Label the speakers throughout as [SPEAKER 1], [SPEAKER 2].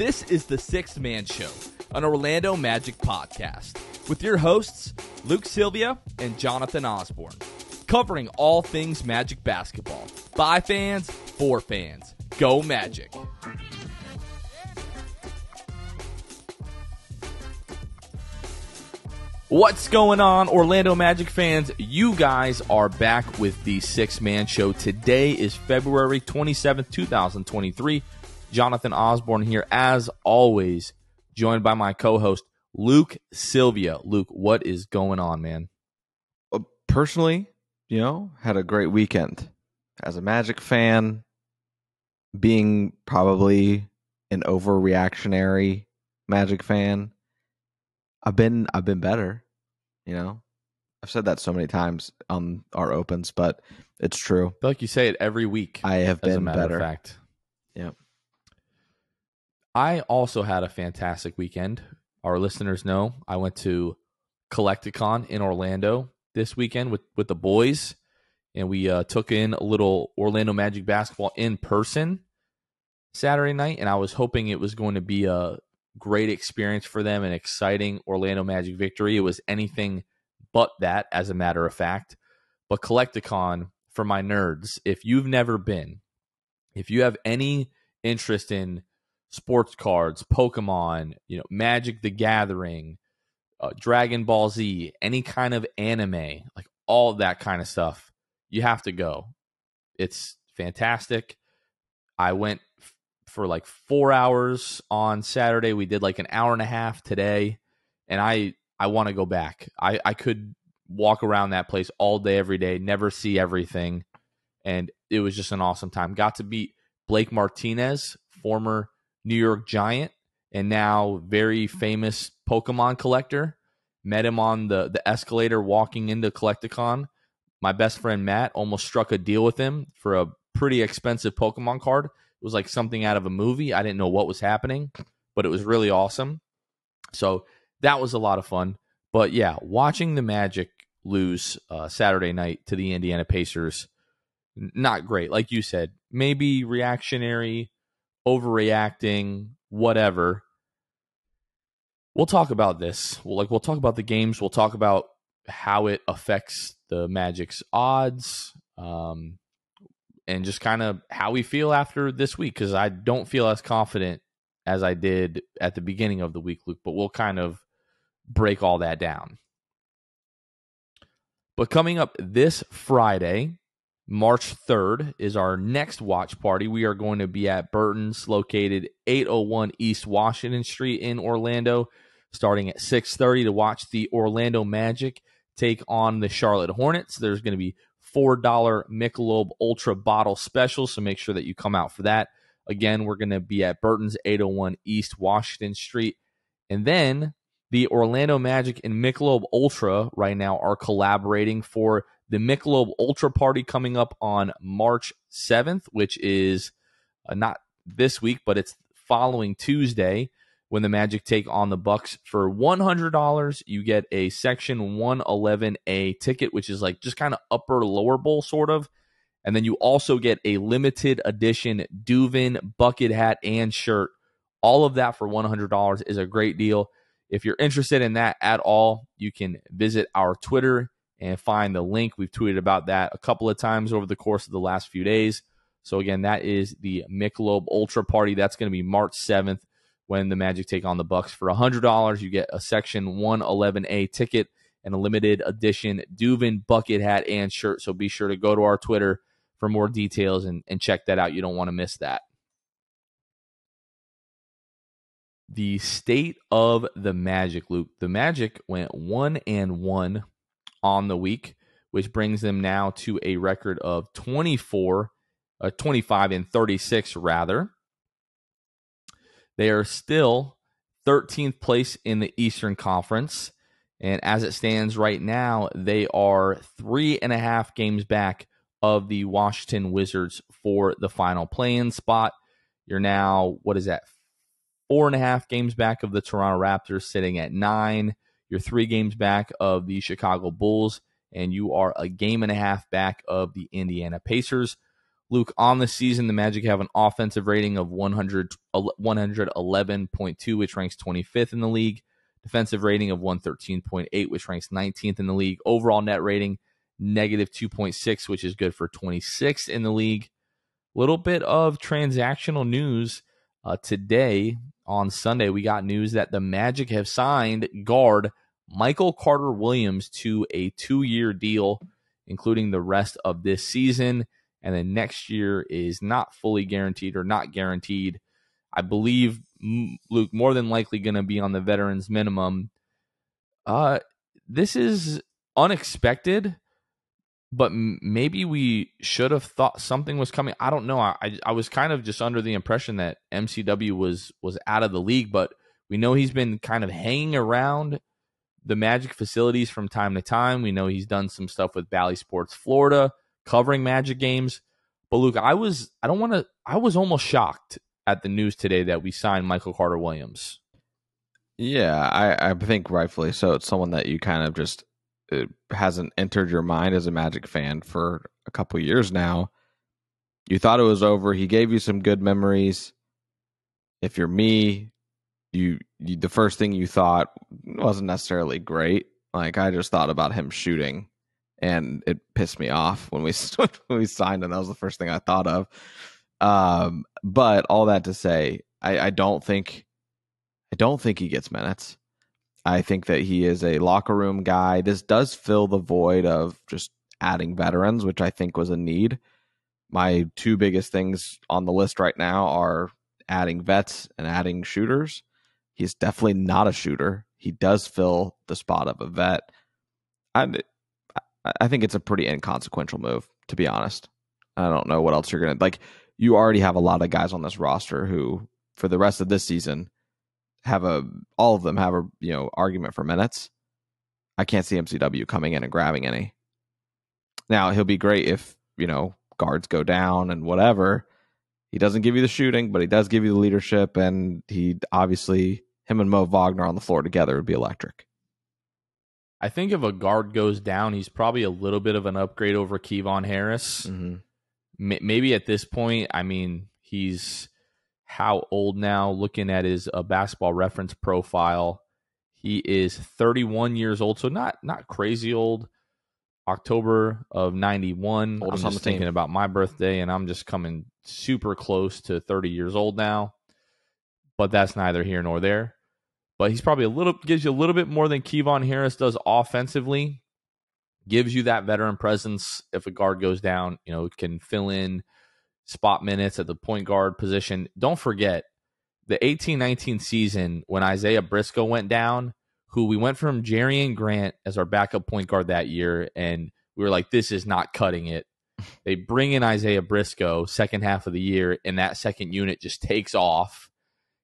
[SPEAKER 1] This is the Six Man Show, an Orlando Magic podcast, with your hosts, Luke Silvia and Jonathan Osborne, covering all things Magic basketball. By fans, for fans. Go Magic. What's going on, Orlando Magic fans? You guys are back with the Six Man Show. Today is February 27th, 2023. Jonathan Osborne here, as always, joined by my co host, Luke Sylvia. Luke, what is going on, man? Uh, personally, you know, had a great
[SPEAKER 2] weekend. As a Magic fan, being probably an overreactionary Magic fan, I've been I've been better, you know. I've said that so many times on our opens, but it's true.
[SPEAKER 1] like you say it every week. I have been better. fact. I also had a fantastic weekend. Our listeners know I went to Collecticon in Orlando this weekend with with the boys, and we uh, took in a little Orlando Magic basketball in person Saturday night. And I was hoping it was going to be a great experience for them, an exciting Orlando Magic victory. It was anything but that, as a matter of fact. But Collecticon for my nerds, if you've never been, if you have any interest in sports cards, Pokemon, you know, Magic the Gathering, uh, Dragon Ball Z, any kind of anime, like all that kind of stuff, you have to go. It's fantastic. I went f- for like four hours on Saturday. We did like an hour and a half today, and I I want to go back. I I could walk around that place all day every day, never see everything, and it was just an awesome time. Got to meet Blake Martinez, former New York Giant and now very famous Pokemon collector. Met him on the, the escalator walking into Collecticon. My best friend Matt almost struck a deal with him for a pretty expensive Pokemon card. It was like something out of a movie. I didn't know what was happening, but it was really awesome. So that was a lot of fun. But yeah, watching the Magic lose uh, Saturday night to the Indiana Pacers, not great. Like you said, maybe reactionary overreacting, whatever. We'll talk about this. We'll, like we'll talk about the games. We'll talk about how it affects the Magic's odds, um, and just kind of how we feel after this week. Because I don't feel as confident as I did at the beginning of the week, Luke. But we'll kind of break all that down. But coming up this Friday, March 3rd is our next watch party. We are going to be at Burton's, located 801 East Washington Street in Orlando, starting at 6:30 to watch the Orlando Magic take on the Charlotte Hornets. There's going to be $4 Michelob Ultra bottle special, so make sure that you come out for that. Again, we're going to be at Burton's 801 East Washington Street. And then the Orlando Magic and Michelob Ultra right now are collaborating for the Michelob Ultra Party coming up on March 7th, which is uh, not this week, but it's following Tuesday when the Magic take on the Bucks for $100, you get a section 111A ticket, which is like just kind of upper lower bowl sort of. And then you also get a limited edition Duvin bucket hat and shirt. All of that for $100 is a great deal. If you're interested in that at all, you can visit our Twitter and find the link. We've tweeted about that a couple of times over the course of the last few days. So again, that is the Michelob Ultra Party. That's going to be March 7th when the Magic take on the Bucks for $100. You get a Section 111A ticket and a limited edition Duvin bucket hat and shirt. So be sure to go to our Twitter for more details and, and check that out. You don't want to miss that. The state of the Magic, Loop. The Magic went one and one on the week, which brings them now to a record of 24, uh, 25 and 36, rather. They are still 13th place in the Eastern Conference. And as it stands right now, they are three and a half games back of the Washington Wizards for the final playing spot. You're now, what is that, four and a half games back of the Toronto Raptors, sitting at nine. You're three games back of the Chicago Bulls, and you are a game and a half back of the Indiana Pacers. Luke, on the season, the Magic have an offensive rating of 100, 111.2, which ranks 25th in the league, defensive rating of 113.8, which ranks 19th in the league, overall net rating negative 2.6, which is good for 26th in the league. Little bit of transactional news uh, today on Sunday, we got news that the Magic have signed guard Michael Carter Williams to a two year deal, including the rest of this season. And then next year is not fully guaranteed or not guaranteed. I believe Luke more than likely going to be on the veterans minimum. Uh, this is unexpected but maybe we should have thought something was coming. I don't know. I, I, I was kind of just under the impression that MCW was was out of the league, but we know he's been kind of hanging around the Magic facilities from time to time. We know he's done some stuff with Bally Sports Florida, covering Magic games. But Luke, I was I don't want to. I was almost shocked at the news today that we signed Michael Carter Williams.
[SPEAKER 2] Yeah, I, I think rightfully so. It's someone that you kind of just it hasn't entered your mind as a Magic fan for a couple years now. You thought it was over. He gave you some good memories. If you're me, you, you the first thing you thought wasn't necessarily great. Like I just thought about him shooting, and it pissed me off when we when we signed him. That was the first thing I thought of. Um, but all that to say, I, I don't think I don't think he gets minutes. I think that he is a locker room guy. This does fill the void of just adding veterans, which I think was a need. My two biggest things on the list right now are adding vets and adding shooters. He's definitely not a shooter. He does fill the spot of a vet. I I think it's a pretty inconsequential move, to be honest. I don't know what else you're gonna like. You already have a lot of guys on this roster who, for the rest of this season, have a all of them have a you know argument for minutes. I can't see MCW coming in and grabbing any. Now he'll be great if you know guards go down and whatever. He doesn't give you the shooting, but he does give you the leadership, and he obviously him and Mo Wagner on the floor together would be electric.
[SPEAKER 1] I think if a guard goes down, he's probably a little bit of an upgrade over Kevon Harris. Mm-hmm. M- maybe at this point, I mean, he's how old now. Looking at his uh, basketball reference profile, he is 31 years old, so not not crazy old. October of 91. Oldest I'm just thinking team. about my birthday, and I'm just coming super close to 30 years old now. But that's neither here nor there. But he's probably a little gives you a little bit more than Kevon Harris does offensively. Gives you that veteran presence if a guard goes down, you know, can fill in spot minutes at the point guard position. Don't forget the eighteen nineteen season when Isaiah Briscoe went down, who we went from Jerry and Grant as our backup point guard that year, and we were like, this is not cutting it. They bring in Isaiah Briscoe second half of the year, and that second unit just takes off.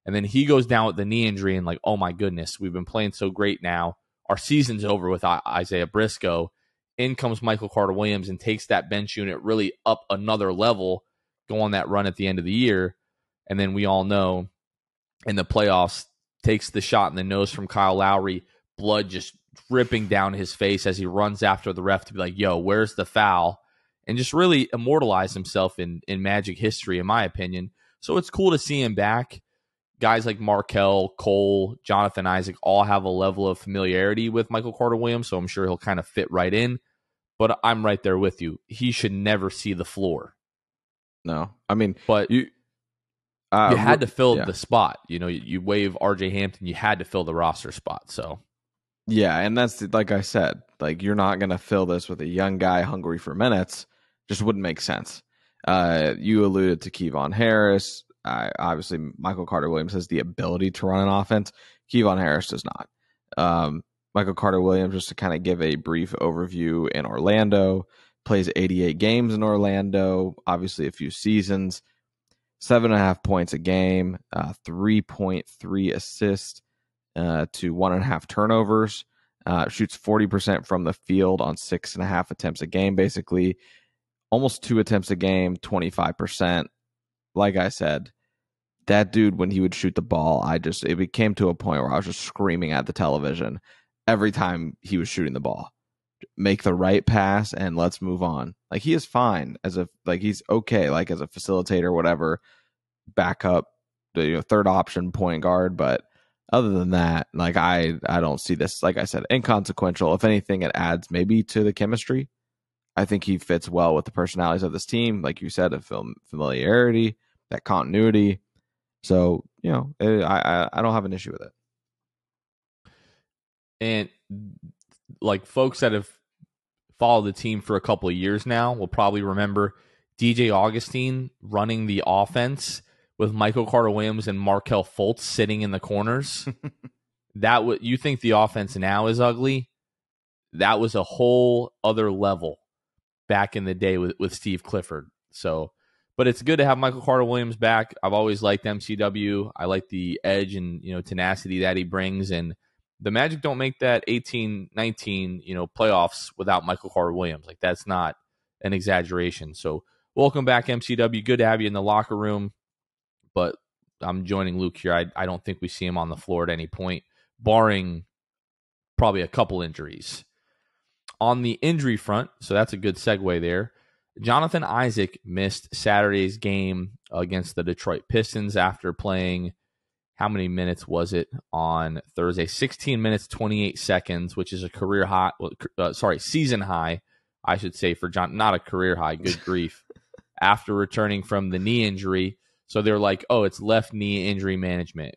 [SPEAKER 1] And then he goes down with the knee injury, and like, oh my goodness, we've been playing so great now. Our season's over with Isaiah Briscoe. In comes Michael Carter Williams and takes that bench unit really up another level go on that run at the end of the year. And then we all know in the playoffs, takes the shot in the nose from Kyle Lowry, blood just dripping down his face as he runs after the ref to be like, yo, where's the foul? And just really immortalize himself in, in Magic history, in my opinion. So it's cool to see him back. Guys like Markel, Cole, Jonathan Isaac all have a level of familiarity with Michael Carter Williams, so I'm sure he'll kind of fit right in. But I'm right there with you. He should never see the floor. No, I mean, but you uh, you had to fill yeah. the spot. You know, you, you waive R.J. Hampton. You had to fill the roster spot. So
[SPEAKER 2] yeah, and that's like I said, like you're not gonna fill this with a young guy hungry for minutes. Just wouldn't make sense. Uh, you alluded to Kevon Harris. obviously, Michael Carter Williams has the ability to run an offense. Kevon Harris does not. Um, Michael Carter Williams, just to kind of give a brief overview in Orlando, plays 88 games in Orlando, obviously a few seasons, seven and a half points a game, uh, 3.3 assists uh, to one and a half turnovers, uh, shoots 40% from the field on six and a half attempts a game, basically almost two attempts a game, 25%. Like I said, that dude, when he would shoot the ball, I just, it came to a point where I was just screaming at the television every time he was shooting the ball make the right pass and let's move on. Like he is fine as a like he's okay like as a facilitator whatever backup you know third option point guard but other than that like I I don't see this like I said inconsequential if anything it adds maybe to the chemistry. I think he fits well with the personalities of this team like you said a film familiarity, that continuity. So, you know, it, I I
[SPEAKER 1] don't have an issue with it. And like folks that have follow the team for a couple of years now will probably remember DJ Augustine running the offense with Michael Carter Williams and Markel Fultz sitting in the corners. that would you think the offense now is ugly? That was a whole other level back in the day with, with Steve Clifford. So but it's good to have Michael Carter Williams back. I've always liked MCW. I like the edge and you know tenacity that he brings and the Magic don't make that 18 19, you know, playoffs without Michael Carter Williams. Like that's not an exaggeration. So welcome back, MCW. Good to have you in the locker room. But I'm joining Luke here. I, I don't think we see him on the floor at any point, barring probably a couple injuries. On the injury front, so that's a good segue there. Jonathan Isaac missed Saturday's game against the Detroit Pistons after playing how many minutes was it on Thursday? 16 minutes 28 seconds, which is a career high. Uh, sorry, season high, I should say for John. Not a career high. Good grief! After returning from the knee injury, so they're like, oh, it's left knee injury management.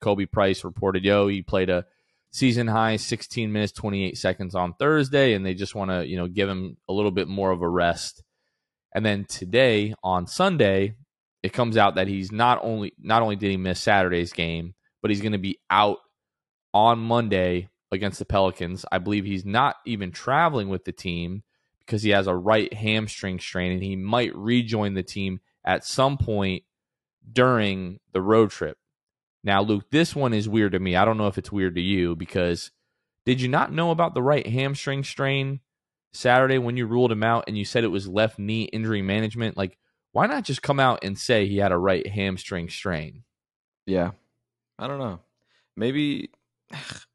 [SPEAKER 1] Kobe Price reported, yo, he played a season high 16 minutes 28 seconds on Thursday, and they just want to you know give him a little bit more of a rest. And then today on Sunday, it comes out that he's not only not only did he miss Saturday's game, but he's going to be out on Monday against the Pelicans. I believe he's not even traveling with the team because he has a right hamstring strain and he might rejoin the team at some point during the road trip. Now, Luke, this one is weird to me. I don't know if it's weird to you because did you not know about the right hamstring strain Saturday when you ruled him out and you said it was left knee injury management? Like why not just come out and say he had a right hamstring strain?
[SPEAKER 2] Yeah. I don't know. Maybe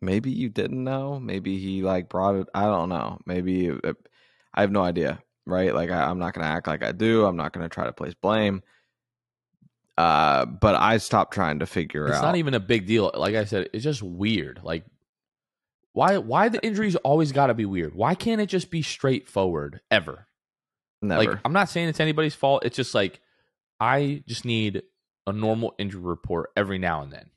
[SPEAKER 2] maybe you didn't know. Maybe he like brought it. I don't know. Maybe it, uh, I have no idea, right? Like I, am not going to act like I do. I'm not going to try to place blame. Uh, but I stopped trying to figure it's out. It's not
[SPEAKER 1] even a big deal. Like I said, it's just weird. Like why why the injuries always got to be weird? Why can't it just be straightforward ever? Never. Like I'm not saying it's anybody's fault. It's just like I just need a normal injury report every now and then.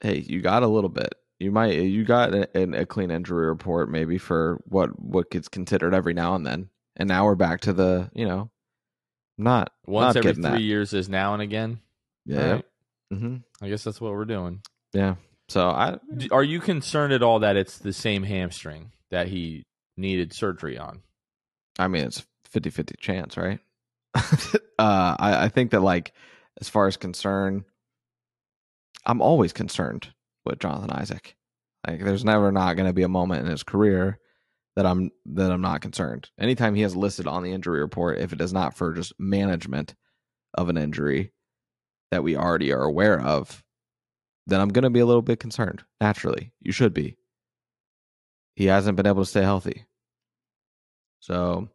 [SPEAKER 2] Hey, you got a little bit. You might you got a, a clean injury report maybe for what what gets considered every now and then, and now we're back to the you know, not once not every three that.
[SPEAKER 1] years is now and again. Yeah, right? mm-hmm. I guess that's what we're doing. Yeah. So I are you concerned at all that it's the same hamstring that he needed surgery on?
[SPEAKER 2] I mean, it's 50 50 chance, right? uh, I, I think that, like, as far as concern, I'm always concerned with Jonathan Isaac. Like, there's never not going to be a moment in his career that I'm that I'm not concerned. Anytime he has listed on the injury report, if it is not for just management of an injury that we already are aware of, then I'm going to be a little bit concerned. Naturally, you should be. He hasn't been able to stay healthy. So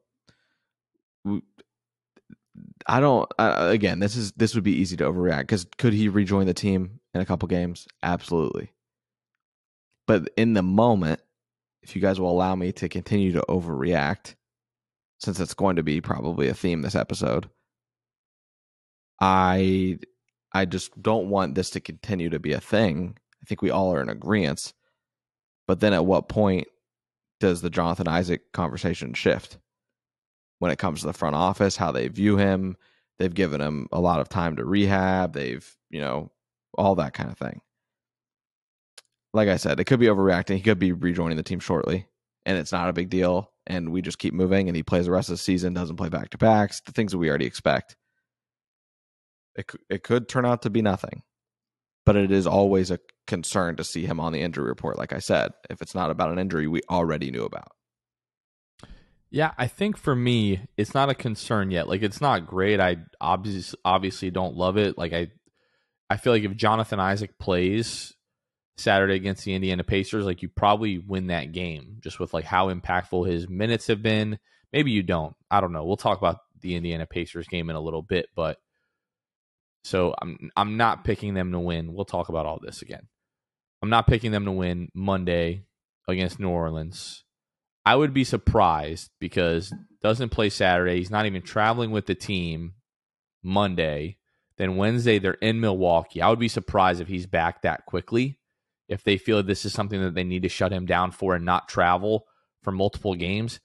[SPEAKER 2] I don't. again, this is this would be easy to overreact because could he rejoin the team in a couple games? Absolutely. But in the moment, if you guys will allow me to continue to overreact, since it's going to be probably a theme this episode, I I just don't want this to continue to be a thing. I think we all are in agreement. But then, at what point does the Jonathan Isaac conversation shift? when it comes to the front office, how they view him. They've given him a lot of time to rehab. They've, you know, all that kind of thing. Like I said, it could be overreacting. He could be rejoining the team shortly, and it's not a big deal. And we just keep moving, and he plays the rest of the season, doesn't play back to backs, the things that we already expect. It, it could turn out to be nothing, but it is always a concern to see him on the injury report. Like I said, if it's not about an injury we already knew about.
[SPEAKER 1] Yeah, I think for me, it's not a concern yet. Like it's not great. I obviously obviously don't love it. Like I I feel like if Jonathan Isaac plays Saturday against the Indiana Pacers, like you probably win that game just with like how impactful his minutes have been. Maybe you don't. I don't know. We'll talk about the Indiana Pacers game in a little bit, but so I'm I'm not picking them to win. We'll talk about all this again. I'm not picking them to win Monday against New Orleans. I would be surprised because doesn't play Saturday. He's not even traveling with the team Monday. Then Wednesday they're in Milwaukee. I would be surprised if he's back that quickly. If they feel this is something that they need to shut him down for and not travel for multiple games,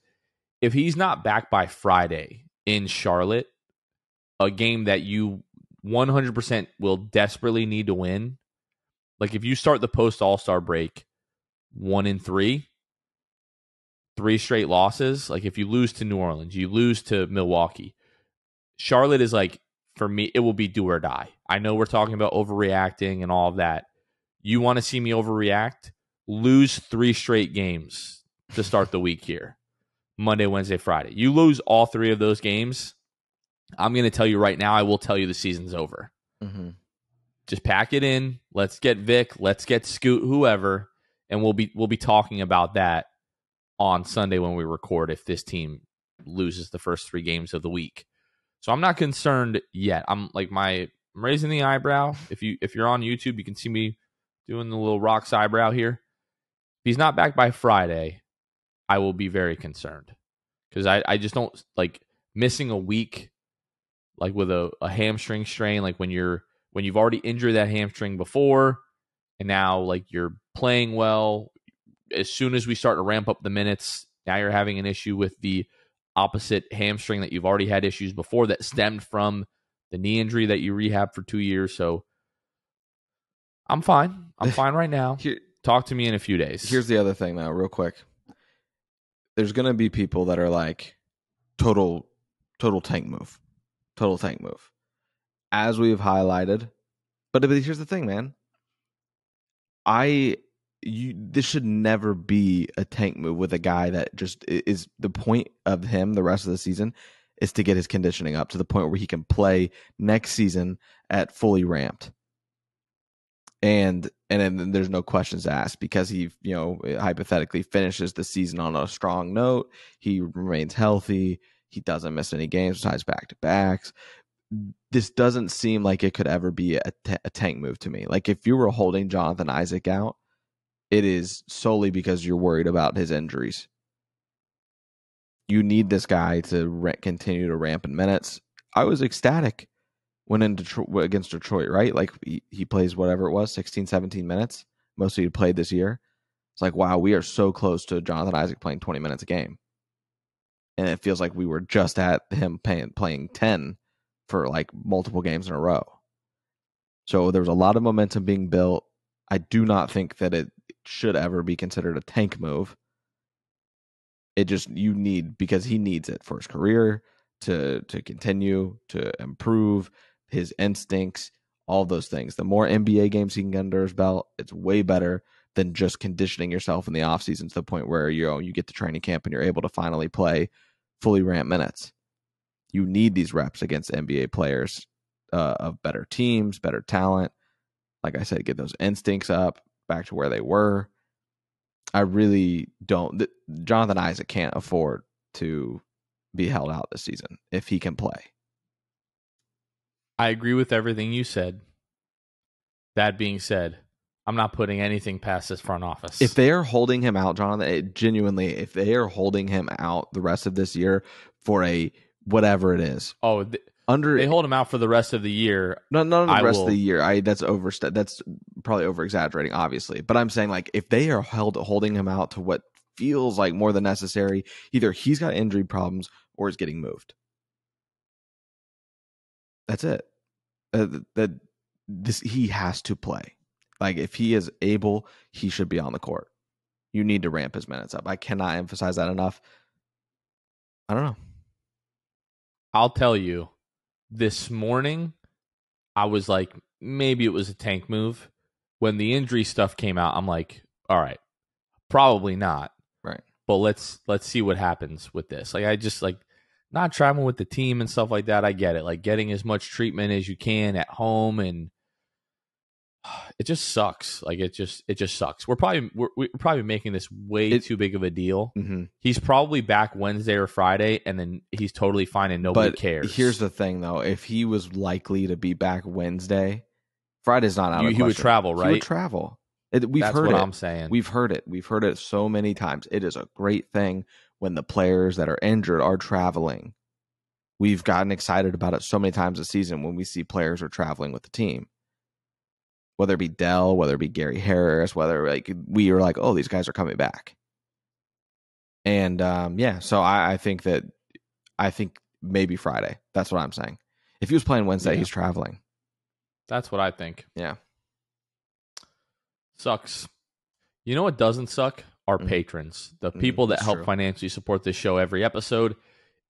[SPEAKER 1] if he's not back by Friday in Charlotte, a game that you 100% will desperately need to win. Like if you start the post All-Star break 1 in 3, three straight losses, like if you lose to New Orleans, you lose to Milwaukee, Charlotte is like, for me, it will be do or die. I know we're talking about overreacting and all of that. You want to see me overreact? Lose three straight games to start the week here Monday, Wednesday, Friday. You lose all three of those games. I'm going to tell you right now, I will tell you the season's over. Mm-hmm. Just pack it in. Let's get Vic. Let's get Scoot, whoever. And we'll be we'll be talking about that on Sunday when we record if this team loses the first three games of the week. So I'm not concerned yet. I'm like my I'm raising the eyebrow. If you if you're on YouTube, you can see me doing the little rocks eyebrow here. If he's not back by Friday, I will be very concerned. Cause I, I just don't like missing a week like with a, a hamstring strain, like when you're when you've already injured that hamstring before and now like you're playing well, as soon as we start to ramp up the minutes, now you're having an issue with the opposite hamstring that you've already had issues before that stemmed from the knee injury that you rehab for two years. So I'm fine. I'm fine right now. Here, Talk to me in a few days. Here's the other thing, though,
[SPEAKER 2] real quick. There's going to be people that are like total, total tank move, total tank move, as we've highlighted. But here's the thing, man. I you this should never be a tank move with a guy that just is the point of him the rest of the season is to get his conditioning up to the point where he can play next season at fully ramped. And and then there's no questions asked because he, you know, hypothetically finishes the season on a strong note. He remains healthy. He doesn't miss any games besides back to backs. This doesn't seem like it could ever be a, t- a tank move to me. Like if you were holding Jonathan Isaac out, it is solely because you're worried about his injuries. You need this guy to re- continue to ramp in minutes. I was ecstatic when in Detroit against Detroit, right? Like he, he plays whatever it was, 16, 17 minutes. Most of you played this year. It's like, wow, we are so close to Jonathan Isaac playing 20 minutes a game. And it feels like we were just at him paying, playing 10 for like multiple games in a row. So there was a lot of momentum being built. I do not think that it should ever be considered a tank move. It just you need because he needs it for his career to to continue to improve his instincts, all those things. The more NBA games he can get under his belt, it's way better than just conditioning yourself in the offseason to the point where you know, you get to training camp and you're able to finally play fully ramp minutes. You need these reps against NBA players uh, of better teams, better talent. Like I said, get those instincts up, back to where they were. I really don't. Th- Jonathan Isaac can't afford to be held out this season if he can play.
[SPEAKER 1] I agree with everything you said. That being said, I'm not putting anything past this front office.
[SPEAKER 2] If they are holding him out, Jonathan, it, genuinely, if they are holding him out the rest of this year for a whatever it is,
[SPEAKER 1] oh, th- under they hold him out for the rest of the year. No, not the I rest will, of the
[SPEAKER 2] year. I that's overstep. That's probably over exaggerating, obviously. But I'm saying like if they are held holding him out to what feels like more than necessary, either he's got injury problems or is getting moved. That's it. Uh, that this he has to play. Like if he is able, he should be on the court. You need to ramp his
[SPEAKER 1] minutes up. I cannot emphasize that enough. I don't know. I'll tell you this morning, I was like, maybe it was a tank move. When the injury stuff came out, I'm like, all right, probably not. Right. But let's let's see what happens with this. Like I just like not traveling with the team and stuff like that. I get it. Like getting as much treatment as you can at home and it just sucks. Like it just it just sucks. We're probably we're, we're probably making this way it, too big of a deal. Mm-hmm. He's probably back Wednesday or Friday, and then he's totally fine, and nobody but cares. Here's
[SPEAKER 2] the thing, though: if he was likely to be back Wednesday, Friday's not out. You, he would travel, right? He would travel. It, we've That's heard it. I'm saying. We've heard it. We've heard it so many times. It is a great thing when the players that are injured are traveling. We've gotten excited about it so many times a season when we see players are traveling with the team whether it be Dell, whether it be Gary Harris, whether like we were like, oh, these guys are coming back. And um, yeah, so I, I think that I think maybe Friday. That's what I'm saying. If he was playing Wednesday, yeah. he's traveling.
[SPEAKER 1] That's what I think. Yeah. Sucks. You know what doesn't suck? Our mm patrons, the mm-hmm. people mm that help true. financially support this show every episode.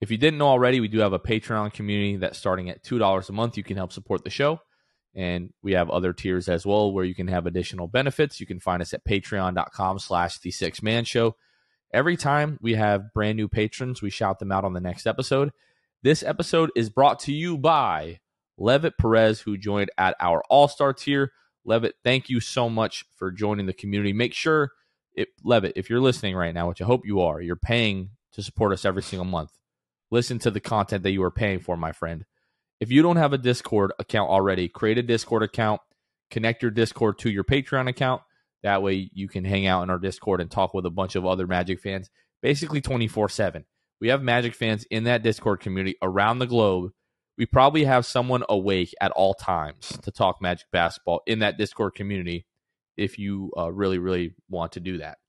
[SPEAKER 1] If you didn't know already, we do have a Patreon community that starting at $2 a month, you can help support the show and we have other tiers as well where you can have additional benefits you can find us at patreon.com slash the six man show every time we have brand new patrons we shout them out on the next episode this episode is brought to you by levitt perez who joined at our all-star tier levitt thank you so much for joining the community make sure it, levitt if you're listening right now which i hope you are you're paying to support us every single month listen to the content that you are paying for my friend if you don't have a Discord account already, create a Discord account, connect your Discord to your Patreon account. That way you can hang out in our Discord and talk with a bunch of other Magic fans basically 24 7. We have Magic fans in that Discord community around the globe. We probably have someone awake at all times to talk Magic basketball in that Discord community if you uh, really, really want to do that.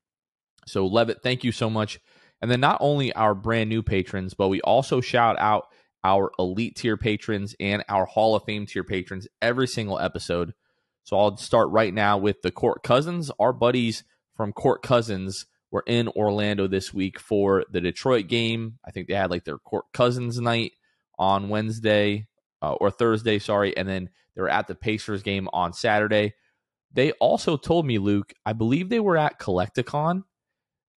[SPEAKER 1] So, Levitt, thank you so much. And then not only our brand new patrons, but we also shout out our elite tier patrons and our Hall of Fame tier patrons every single episode. So I'll start right now with the Court Cousins. Our buddies from Court Cousins were in Orlando this week for the Detroit game. I think they had like their Court Cousins night on Wednesday uh, or Thursday, sorry. And then they were at the Pacers game on Saturday. They also told me, Luke, I believe they were at Collecticon.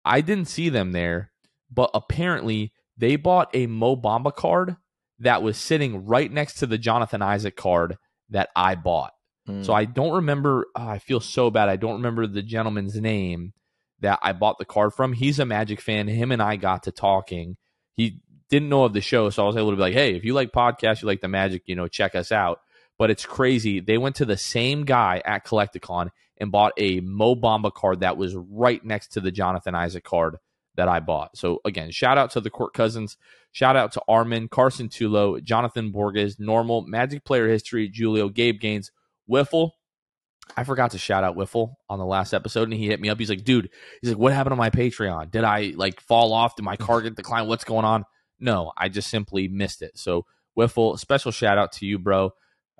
[SPEAKER 1] I didn't see them there, but apparently they bought a Mo Bamba card that was sitting right next to the Jonathan Isaac card that I bought. Mm. So I don't remember. Oh, I feel so bad. I don't remember the gentleman's name that I bought the card from. He's a Magic fan. Him and I got to talking. He didn't know of the show, so I was able to be like, "Hey, if you like podcasts, you like the Magic, you know, check us out." But it's crazy. They went to the same guy at Collecticon and bought a Mo Bamba card that was right next to the Jonathan Isaac card that I bought. So again, shout out to the Court Cousins Shout out to Armin, Carson Tulo, Jonathan Borges, Normal, Magic Player History, Julio, Gabe Gaines, Wiffle. I forgot to shout out Wiffle on the last episode, and he hit me up. He's like, "Dude, he's like, what happened on my Patreon? Did I like fall off? Did my car get declined? What's going on?" No, I just simply missed it. So, Wiffle, special shout out to you, bro.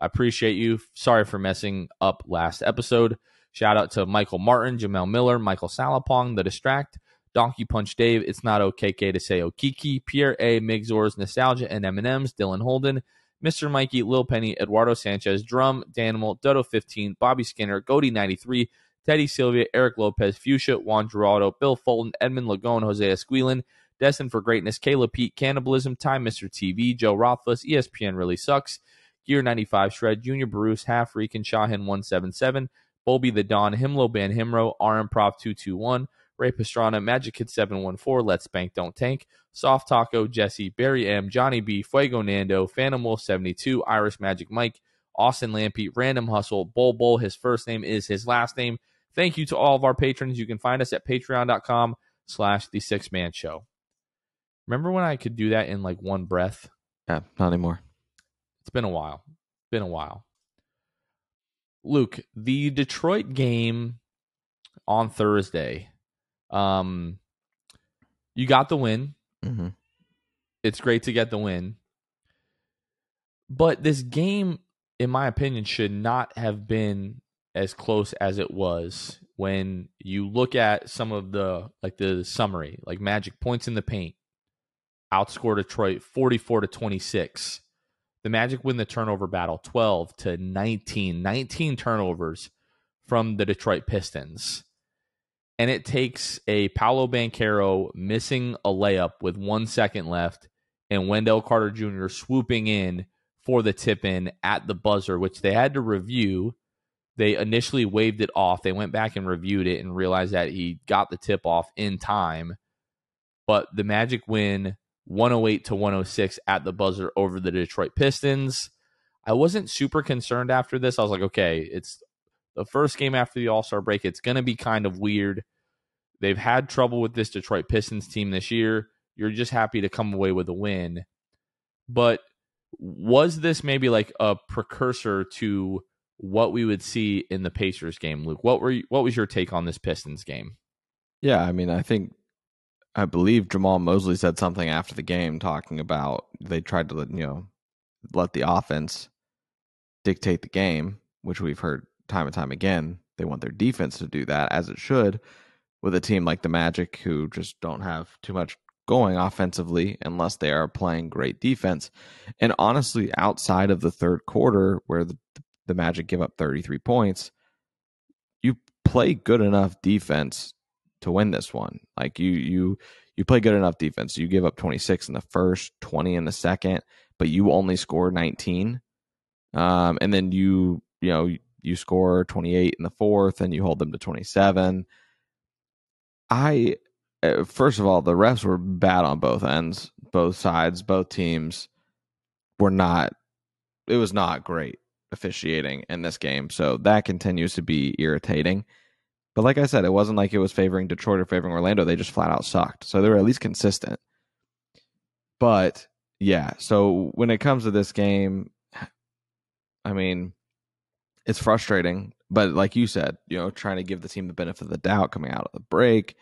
[SPEAKER 1] I appreciate you. Sorry for messing up last episode. Shout out to Michael Martin, Jamel Miller, Michael Salapong, The Distract, Donkey Punch Dave, It's Not OKK to Say Okiki, Pierre A, Migzors, Nostalgia, and M&M's, Dylan Holden, Mr. Mikey, Lil Penny, Eduardo Sanchez, Drum, Danimal, Dodo 15, Bobby Skinner, Goody 93, Teddy Sylvia, Eric Lopez, Fuchsia, Juan Gerardo, Bill Fulton, Edmund Lagone, Jose Esquilin, Destined for Greatness, Caleb Pete, Cannibalism, Time Mr. TV, Joe Rothless, ESPN Really Sucks, Gear 95 Shred, Junior Bruce, Half Reek, and Shahin 177, Bolby the Don, Himlo Ban Himro, R Improv 221, Ray Pastrana, Magic Kid 714, Let's Bank Don't Tank, Soft Taco, Jesse, Barry M, Johnny B, Fuego Nando, Phantom Wolf 72, Irish Magic Mike, Austin Lampy, Random Hustle, Bull Bull, his first name is his last name. Thank you to all of our patrons. You can find us at patreon.com slash the six man show. Remember when I could do that in like one breath?
[SPEAKER 2] Yeah, not anymore.
[SPEAKER 1] It's been a while. been a while. Luke, the Detroit game on Thursday um, you got the win. Mm-hmm. It's great to get the win. But this game, in my opinion, should not have been as close as it was when you look at some of the like the summary like magic points in the paint outscore detroit 44 to 26 the magic win the turnover battle 12 to 19 19 turnovers from the detroit pistons and it takes a Paolo Banquero missing a layup with one second left and Wendell Carter Jr. swooping in for the tip in at the buzzer, which they had to review. They initially waved it off. They went back and reviewed it and realized that he got the tip off in time. But the Magic win 108 to 106 at the buzzer over the Detroit Pistons. I wasn't super concerned after this. I was like, okay, it's the first game after the All Star break. It's going to be kind of weird. They've had trouble with this Detroit Pistons team this year. You're just happy to come away with a win. But was this maybe like a precursor to what we would see in the Pacers game, Luke? What were you, what was your take on this Pistons game?
[SPEAKER 2] Yeah, I mean, I think I believe Jamal Mosley said something after the game talking about they tried to let you know let the offense dictate the game, which we've heard time and time again. They want their defense to do that as it should with a team like the Magic who just don't have too much going offensively unless they are playing great defense. And honestly, outside of the third quarter where the, the Magic give up 33 points, you play good enough defense to win this one. Like you you you play good enough defense. You give up 26 in the first, 20 in the second, but you only score 19. Um, and then you you know you score 28 in the fourth and you hold them to 27. I uh, first of all, the refs were bad on both ends, both sides, both teams were not it was not great officiating in this game. So that continues to be irritating. But like I said, it wasn't like it was favoring Detroit or favoring Orlando. They just flat out sucked. So they were at least consistent. But yeah, so when it comes to this game, I mean, it's frustrating. But like you said, you know, trying to give the team the benefit of the doubt coming out of the break,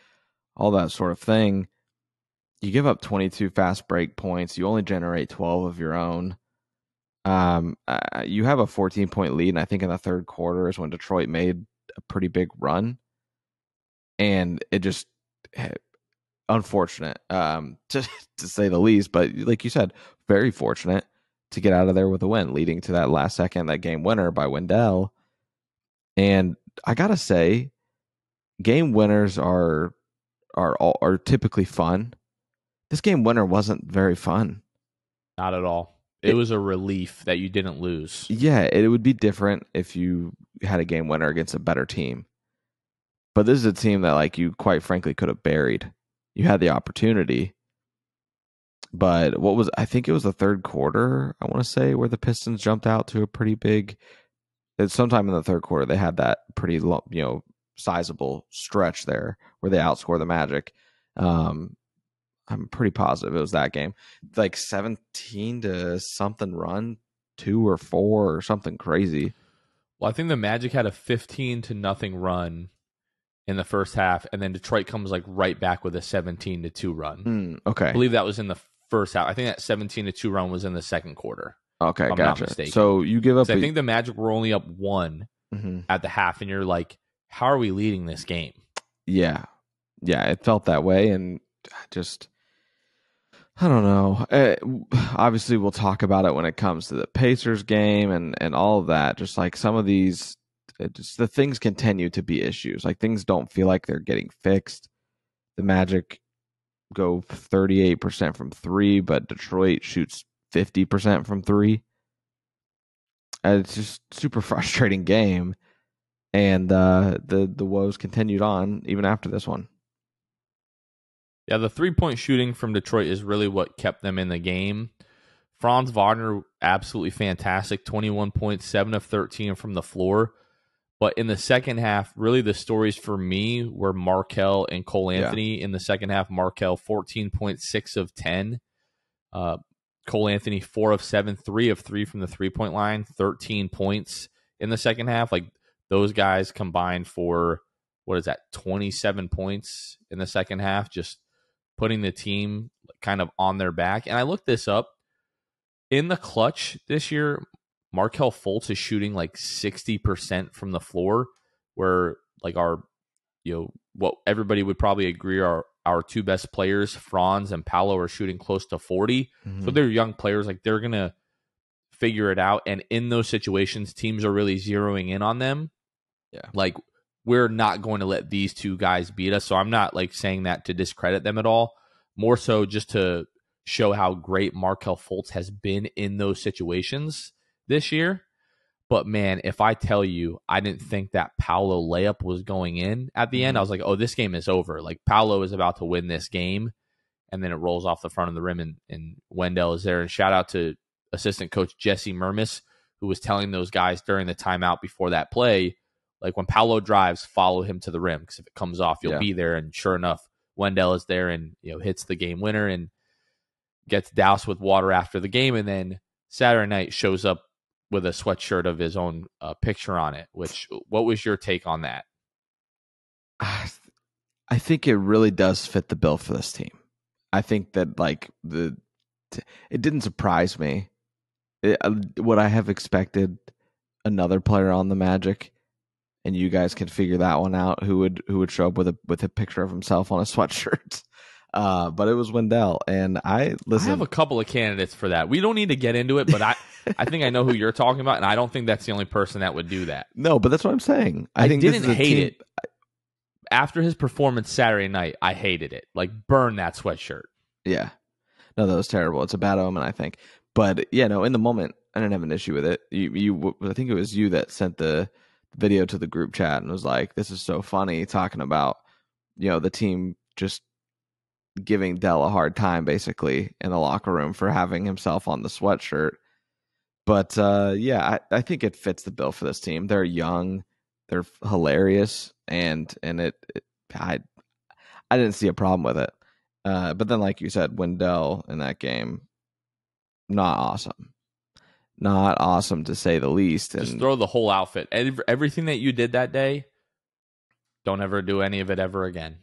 [SPEAKER 2] all that sort of thing. You give up 22 fast break points. You only generate 12 of your own. Um, uh, you have a 14 point lead, and I think in the third quarter is when Detroit made a pretty big run, and it just eh, unfortunate, um, to to say the least. But like you said, very fortunate to get out of there with a win, leading to that last second, that game winner by Wendell. And I gotta say, game winners are are all, are typically fun. This game winner wasn't very fun.
[SPEAKER 1] Not at all. It, it was a relief that you didn't lose.
[SPEAKER 2] Yeah, it would be different if you had a game winner against a better team. But this is a team that like you quite frankly could have buried. You had the opportunity but what was I think it was the third quarter, I want to say, where the Pistons jumped out to a pretty big sometime in the third quarter they had that pretty you know, sizable stretch there where they outscore the Magic. Um I'm pretty positive it was that game. Like 17 to something run, 2 or 4 or something crazy.
[SPEAKER 1] Well, I think the Magic had a 15 to nothing run in the first half, and then Detroit comes like right back with a 17 to 2 run. Mm, okay. I believe that was in the first half. I think that 17 to 2 run was in the second quarter. Okay, gotcha. So you give up. A, I think the Magic were only up one mm-hmm. at the half, and you're like, how are we leading this game?
[SPEAKER 2] Yeah. Yeah, it felt that way. And just, I don't know. It, eh, obviously, we'll talk about it when it comes to the Pacers game and, and all of that. Just like some of these, eh, just the things continue to be issues. Like things don't feel like they're getting fixed. The Magic go 38% from three, but Detroit shoots 50% from three. And it's just super frustrating game. And uh, the, the woes continued on even after this one.
[SPEAKER 1] Yeah, the three point shooting from Detroit is really what kept them in the game. Franz Wagner, absolutely fantastic 21 points, 7 of 13 from the floor. But in the second half, really the stories for me were Markel and Cole Anthony. Yeah. In the second half, Markel 14.6 of 10. Uh, Cole Anthony, 4 of 7, 3 of 3 from the three point line, 13 points in the second half. Like those guys combined for, what is that, 27 points in the second half, just putting the team kind of on their back. And I looked this up. In the clutch this year, Markel Fultz is shooting like 60% from the floor, where like our, you know, what everybody would probably agree are our two best players, Franz and Paolo, are shooting close to 40. Mm-hmm. So they're young players. Like they're going to figure it out. And in those situations, teams are really zeroing in on them. Yeah. Like we're not going to let these two guys beat us. So I'm not like saying that to discredit them at all. More so just to show how great Markel Fultz has been in those situations this year. But man, if I tell you I didn't think that Paolo layup was going in at the end, I mm-hmm. was like, oh, this game is over. Like Paolo is about to win this game. And then it rolls off the front of the rim and, and Wendell is there. And shout out to assistant coach Jesse Mermis, who was telling those guys during the timeout before that play, like when Paolo drives, follow him to the rim. Cause if it comes off, you'll yeah. be there. And sure enough, Wendell is there and you know hits the game winner and gets doused with water after the game and then Saturday night shows up with a sweatshirt of his own uh, picture on it. Which, what was your take on that?
[SPEAKER 2] I think it really does fit the bill for this team. I think that like the it didn't surprise me. It, eh, uh, would I have expected another player on the Magic? And you guys can figure that one out. Who would who would show up with a with a picture of himself on a sweatshirt? Uh, but it was Wendell, and I listen. I have
[SPEAKER 1] a couple of candidates for that. We don't need to get into it, but I, I think I know who you're talking about, and I don't think that's the only person that would do that.
[SPEAKER 2] No, but that's what I'm saying. I, I think didn't hate team,
[SPEAKER 1] it after his performance Saturday night. I hated it. Like burn that sweatshirt.
[SPEAKER 2] Yeah, no, that was terrible. It's a bad omen, I think. But yeah, no, in the moment, I didn't have an issue with it. You, you, I think it was you that sent the video to the group chat and was like, "This is so funny," talking about you know the team just giving Dell a hard time basically in the locker room for having himself on the sweatshirt. But uh, yeah, I, I think it fits the bill for this team. They're young, they're hilarious, and and it, it I I didn't see a problem with it. Uh, but then, like you said, Wendell in that game, not awesome, not awesome to say the least. And Just
[SPEAKER 1] throw the whole outfit, Every, everything that you did that day. Don't ever do any of it ever again,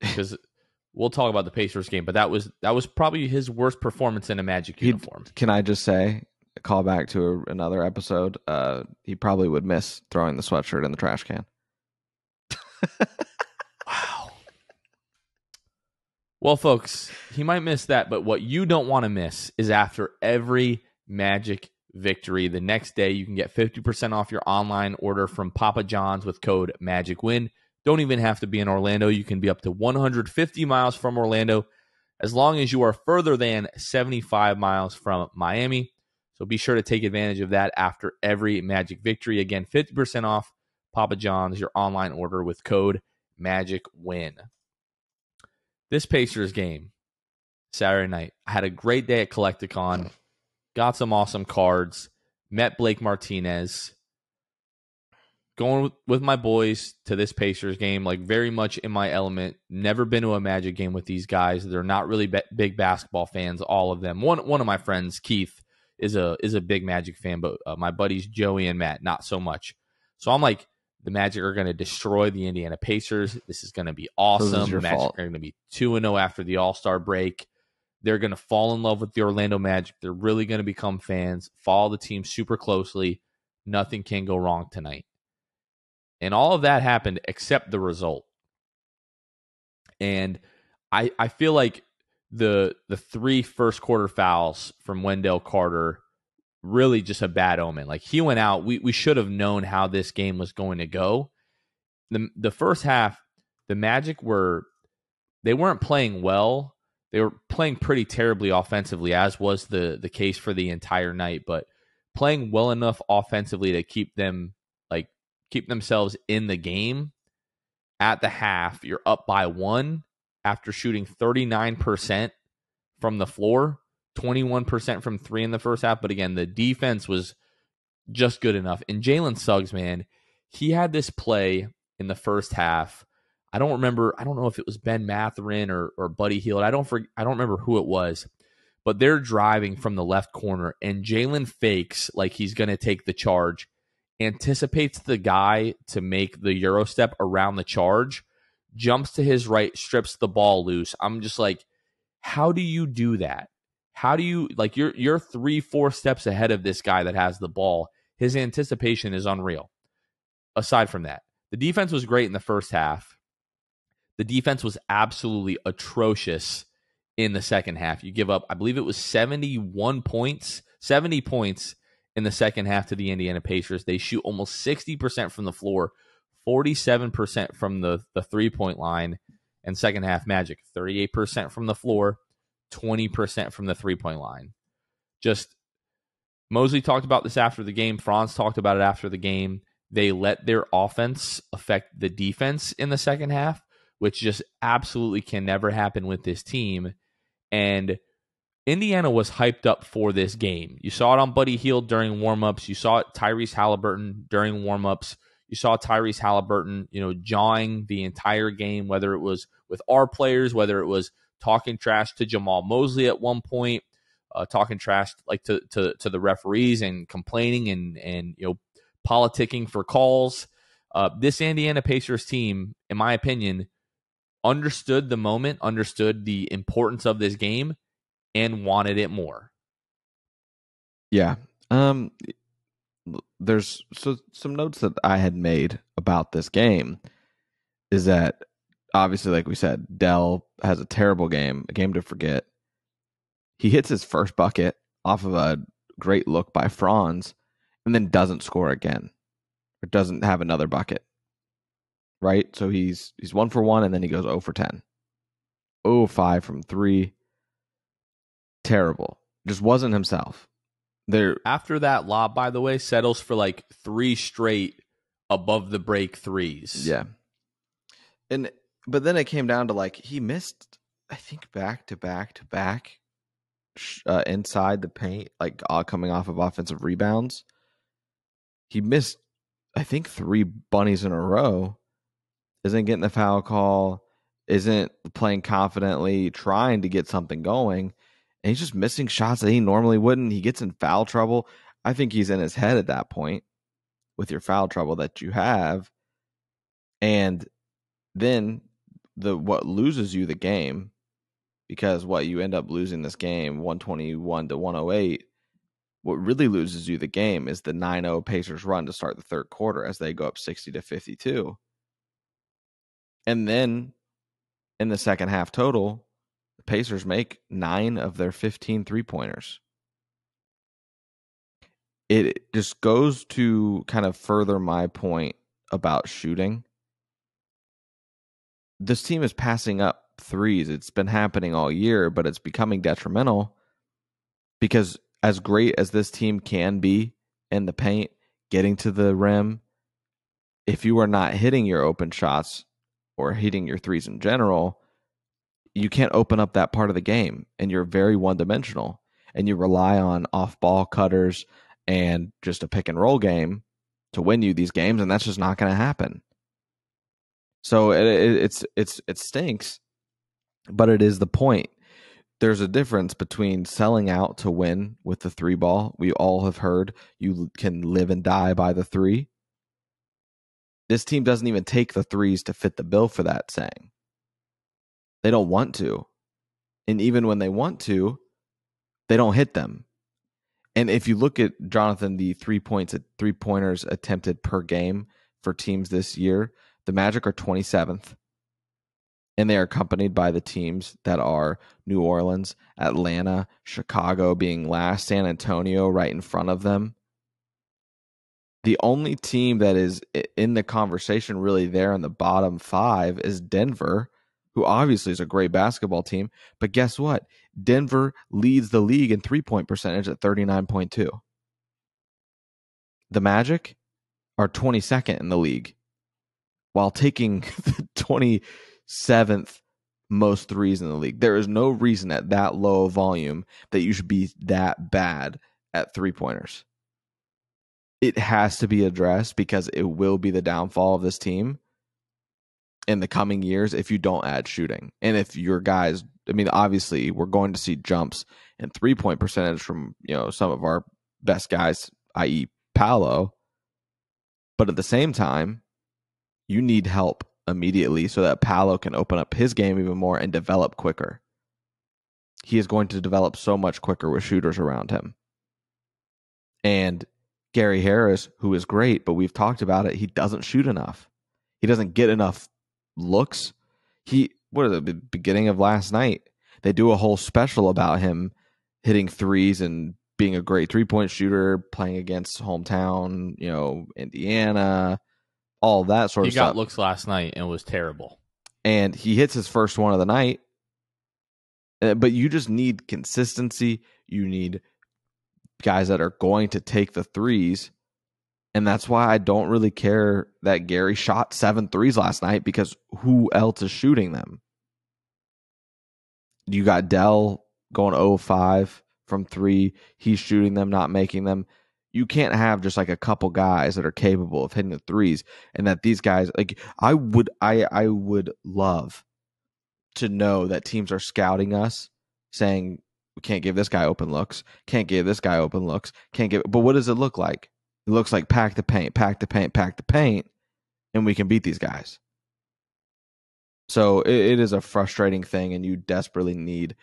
[SPEAKER 1] because we'll talk about the Pacers game, but that was that was probably his worst performance in a Magic He'd, uniform. Can I just
[SPEAKER 2] say, call back to a, another episode? Uh, he probably would miss throwing the sweatshirt in the trash can.
[SPEAKER 1] wow. Well, folks, he might miss that, but what you don't want to miss is after every Magic victory. The next day, you can get 50% off your online order from Papa John's with code MAGICWIN. Don't even have to be in Orlando. You can be up to 150 miles from Orlando as long as you are further than 75 miles from Miami. So be sure to take advantage of that after every Magic victory. Again, 50% off Papa John's, your online order with code Magic Win. This Pacers game, Saturday night, I had a great day at Collecticon, got some awesome cards, met Blake Martinez going with, my boys to this Pacers game, like very much in my element. Never been to a Magic game with these guys. They're not really be- big basketball fans, all of them. One one of my friends, Keith, is a is a big Magic fan, but uh, my buddies Joey and Matt, not so much. So I'm like, the Magic are going to destroy the Indiana Pacers. This is going to be awesome. The Magic fault. are going to be two and zero oh after the All Star break. They're going to fall in love with the Orlando Magic. They're really going to become fans. Follow the team super closely. Nothing can go wrong tonight. And all of that happened except the result. And I I feel like the the three first quarter fouls from Wendell Carter really just a bad omen. Like he went out, we we should have known how this game was going to go. The the first half, the Magic were they weren't playing well. They were playing pretty terribly offensively as was the the case for the entire night, but playing well enough offensively to keep them keep themselves in the game at the half. You're up by one after shooting 39% from the floor, 21% from three in the first half. But again, the defense was just good enough. And Jalen Suggs, man, he had this play in the first half. I don't remember. I don't know if it was Ben Matherin or, or Buddy Heald. I don't. For, I don't remember who it was, but they're driving from the left corner, and Jalen fakes like he's going to take the charge, anticipates the guy to make the euro step around the charge, jumps to his right, strips the ball loose. I'm just like, how do you do that? How do you like you're you're three, four steps ahead of this guy that has the ball. His anticipation is unreal. Aside from that, the defense was great in the first half. The defense was absolutely atrocious in the second half. You give up, I believe it was 71 points, 70 points in the second half to the Indiana Pacers. They shoot almost 60% from the floor, 47% from the, the three point line, and second half Magic, 38% from the floor, 20% from the three point line. Just Mosley talked about this after the game. Franz talked about it after the game. They let their offense affect the defense in the second half, which just absolutely can never happen with this team. And Indiana was hyped up for this game. You saw it on Buddy Heald during warmups. You saw it Tyrese Halliburton during warmups. You saw Tyrese Halliburton, you know, jawing the entire game, whether it was with our players, whether it was talking trash to Jamal Mosley at one point, uh, talking trash like to, to to the referees and complaining and and you know politicking for calls. Uh, this Indiana Pacers team, in my opinion, understood the moment, understood the importance of this game, and wanted it more.
[SPEAKER 2] Yeah. Um there's so some notes that I had made about this game is that obviously like we said Dell has a terrible game, a game to forget. He hits his first bucket off of a great look by Franz and then doesn't score again or doesn't have another bucket. Right? So he's he's 1 for 1 and then he goes 0 for 10. 0 5 from 3 terrible. Just wasn't himself.
[SPEAKER 1] There after that lob, by the way, settles for like three straight above the break threes. Yeah. And but then it came down to like he missed
[SPEAKER 2] I think back to back to back uh, inside the paint, like uh, coming off of offensive rebounds. He missed, I think, three bunnies in a row. Isn't getting the foul call, isn't playing confidently, trying to get something going and he's just missing shots that he normally wouldn't. He gets in foul trouble. I think he's in his head at that point with your foul trouble that you have. And then the what loses you the game because what you end up losing this game 121 to 108 what really loses you the game is the 9-0 Pacers run to start the third quarter as they go up 60 to 52. And then in the second half total, the Pacers make nine of their 15 three pointers. It just goes to kind of further my point about shooting. This team is passing up threes. It's been happening all year, but it's becoming detrimental because as great as this team can be in the paint, getting to the rim, if you are not hitting your open shots or hitting your threes in general, you can't open up that part of the game and you're very one dimensional and you rely on off ball cutters and just a pick and roll game to win you these games and that's just not going to happen. So it, it, it's it's it stinks, but it is the point. There's a difference between selling out to win with the three ball. We all have heard you can live and die by the three. This team doesn't even take the threes to fit the bill for that saying. They don't want to. And even when they want to, they don't hit them. And if you look at Jonathan, the three points at three pointers attempted per game for teams this year, the Magic are 27th. And they are accompanied by the teams that are New Orleans, Atlanta, Chicago being last, San Antonio right in front of them. The only team that is in the conversation really there in the bottom five is Denver who obviously is a great basketball team. But guess what? Denver leads the league in three point percentage at 39.2. The Magic are 22nd in the league while taking the 27th most threes in the league. There is no reason at that low volume that you should be that bad at three pointers. It has to be addressed because it will be the downfall of this team in the coming years if you don't add shooting. And if your guys, I mean, obviously we're going to see jumps and three point percentage from, you know, some of our best guys, i.e., Paolo. But at the same time, you need help immediately so that Paolo can open up his game even more and develop quicker. He is going to develop so much quicker with shooters around him. And Gary Harris, who is great, but we've talked about it, he doesn't shoot enough. He doesn't get enough looks. He what at the beginning of last night, they do a whole special about him hitting threes and being a great three point shooter, playing against hometown, you know, Indiana, all that sort he of stuff. He got
[SPEAKER 1] looks last night and was terrible.
[SPEAKER 2] And he hits his first one of the night. Uh, but you just need consistency. You need guys that are going to take the threes and that's why I don't really care that Gary shot seven threes last night because who else is shooting them? You got Dell going 5 from three. He's shooting them, not making them. You can't have just like a couple guys that are capable of hitting the threes and that these guys like I would I I would love to know that teams are scouting us saying we can't give this guy open looks, can't give this guy open looks, can't give but what does it look like? It looks like pack the paint, pack the paint, pack the paint, and we can beat these guys. So it, it is a frustrating thing, and you desperately need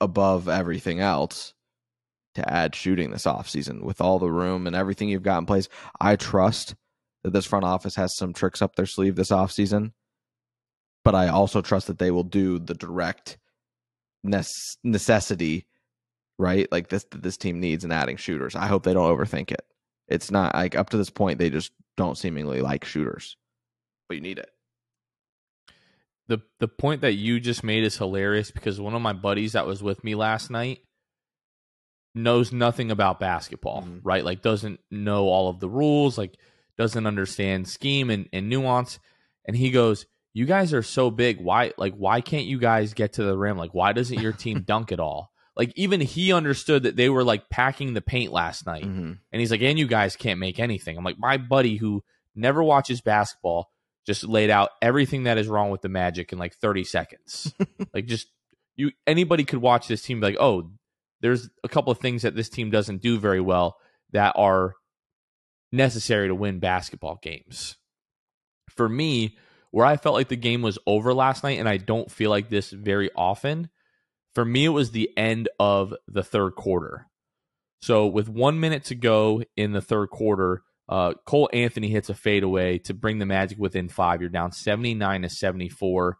[SPEAKER 2] above everything else to add shooting this offseason with all the room and everything you've got in place. I trust that this front office has some tricks up their sleeve this offseason, but I also trust that they will do the direct necessity, right? Like this this team needs in adding shooters. I hope they don't overthink it. It's not like up to this point they just don't seemingly like shooters,
[SPEAKER 1] but you need it. The the point that you just made is hilarious because one of my buddies that was with me last night knows nothing about basketball, mm-hmm. right? Like doesn't know all of the rules, like doesn't understand scheme and, and nuance. And he goes, You guys are so big. Why like why can't you guys get to the rim? Like why doesn't your team dunk at all? like even he understood that they were like packing the paint last night. Mm-hmm. And he's like, and you guys can't make anything. I'm like, my buddy who never watches basketball just laid out everything that is wrong with the Magic in like 30 seconds. like just you anybody could watch this team be like, oh, there's a couple of things that this team doesn't do very well that are necessary to win basketball games. For me, where I felt like the game was over last night, and I don't feel like this very often, for me, it was the end of the third quarter. So with one minute to go in the third quarter, uh, Cole Anthony hits a fadeaway to bring the Magic within five. You're down 79 to 74.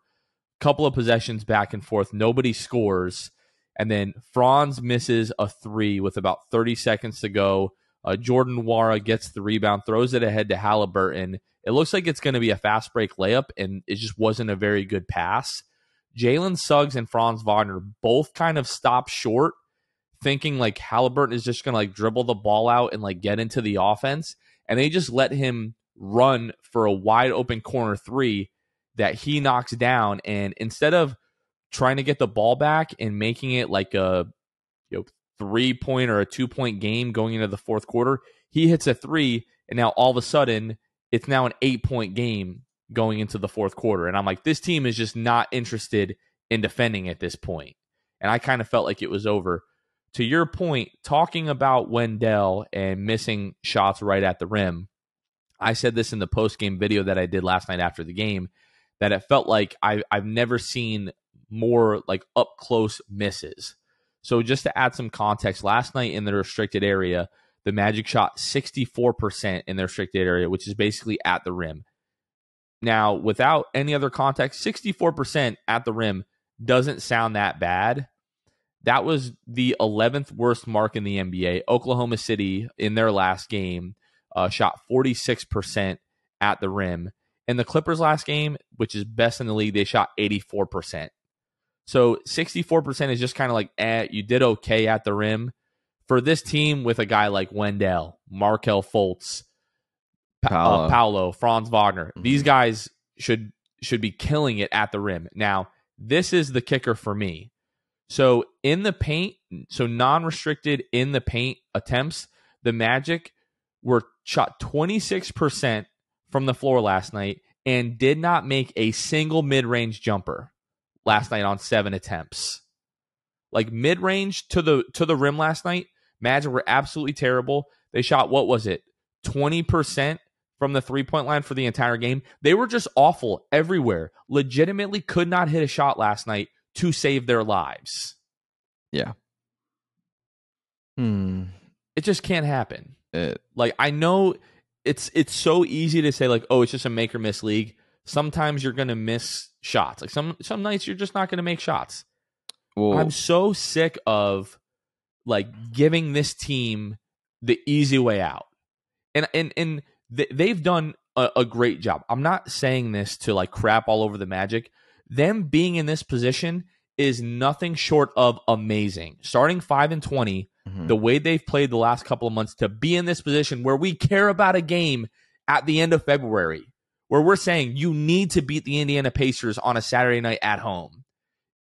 [SPEAKER 1] Couple of possessions back and forth. Nobody scores. And then Franz misses a three with about 30 seconds to go. Uh, Jordan Wara gets the rebound, throws it ahead to Halliburton. It looks like it's going to be a fast break layup, and it just wasn't a very good pass. Jalen Suggs and Franz Wagner both kind of stop short, thinking like Halliburton is just going to like dribble the ball out and like get into the offense. And they just let him run for a wide open corner three that he knocks down. And instead of trying to get the ball back and making it like a you know, three point or a two point game going into the fourth quarter, he hits a three. And now all of a sudden, it's now an eight point game going into the fourth quarter. And I'm like, this team is just not interested in defending at this point. And I kind of felt like it was over. To your point, talking about Wendell and missing shots right at the rim, I said this in the post game video that I did last night after the game that it felt like I, I've never seen more like up close misses. So just to add some context, last night in the restricted area, the Magic shot 64% in the restricted area, which is basically at the rim. Now, without any other context, 64% at the rim doesn't sound that bad. That was the 11th worst mark in the NBA. Oklahoma City, in their last game, uh, shot 46% at the rim. And the Clippers last game, which is best in the league, they shot 84%. So 64% is just kind of like, eh, you did okay at the rim. For this team with a guy like Wendell, Markel Fultz, uh, Paolo, uh, Paolo Franz Wagner. Mm-hmm. These guys should should be killing it at the rim. Now, this is the kicker for me. So in the paint, so non-restricted in the paint attempts, the Magic were shot 26% from the floor last night and did not make a single mid-range jumper last night on 7 attempts. Like mid-range to the to the rim last night, Magic were absolutely terrible. They shot what was it? 20% from the three point line for the entire game. They were just awful everywhere. Legitimately could not hit a shot last night to save their lives. Yeah. Hmm. It just can't happen. It, like I know it's it's so easy to say like, oh, it's just a make or miss league. Sometimes you're gonna miss shots. Like some some nights you're just not gonna make shots. Whoa. I'm so sick of like giving this team the easy way out. And and and they, have done a, a great job. I'm not saying this to like crap all over the Magic. Them being in this position is nothing short of amazing. Starting 5 and 20, mm-hmm. the way they've played the last couple of months to be in this position where we care about a game at the end of February, where we're saying you need to beat the Indiana Pacers on a Saturday night at home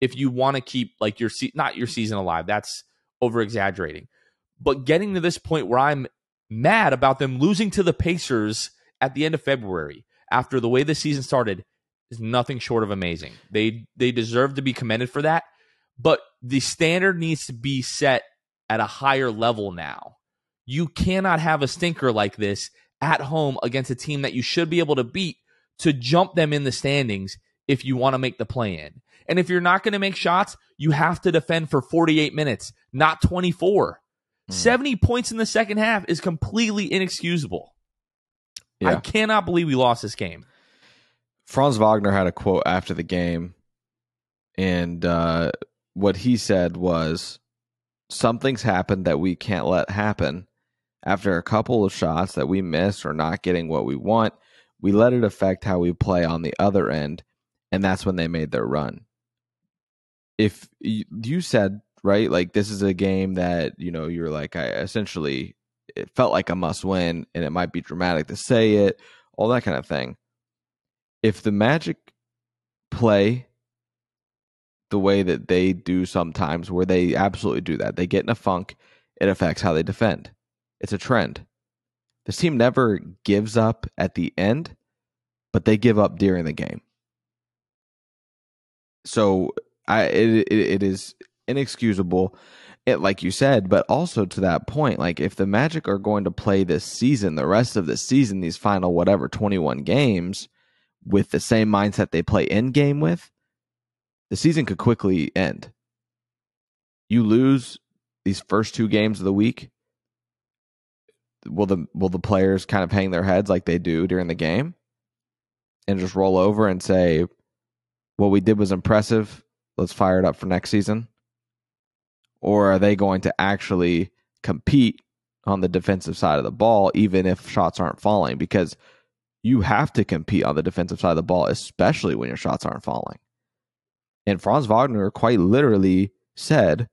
[SPEAKER 1] if you want to keep like your se- not your season alive. That's over exaggerating. But getting to this point where I'm mad about them losing to the Pacers at the end of February after the way the season started is nothing short of amazing. They they deserve to be commended for that, but the standard needs to be set at a higher level now. You cannot have a stinker like this at home against a team that you should be able to beat to jump them in the standings if you want to make the play in. And if you're not going to make shots, you have to defend for 48 minutes, not 24. Mm. 70 points in the second half is completely inexcusable. Yeah. I cannot believe we lost this game.
[SPEAKER 2] Franz Wagner had a quote after the game, and uh, what he said was something's happened that we can't let happen. After a couple of shots that we miss or not getting what we want, we let it affect how we play on the other end, and that's when they made their run. If you said right? Like this is a game that you know you're like I essentially it felt like a must win, and it might be dramatic to say it, all that kind of thing. If the Magic play the way that they do sometimes, where they absolutely do that, they get in a funk. It affects how they defend. It's a trend. This team never gives up at the end, but they give up during the game. So I it, it, it is inexcusable. It, like you said, but also to that point, like if the Magic are going to play this season, the rest of the season, these final whatever 21 games with the same mindset they play in game with, the season could quickly end. You lose these first two games of the week. Will the will the players kind of hang their heads like they do during the game and just roll over and say what we did was impressive. Let's fire it up for next season or are they going to actually compete on the defensive side of the ball, even if shots aren't falling? Because you have to compete on the defensive side of the ball, especially when your shots aren't falling. And Franz Wagner quite literally said,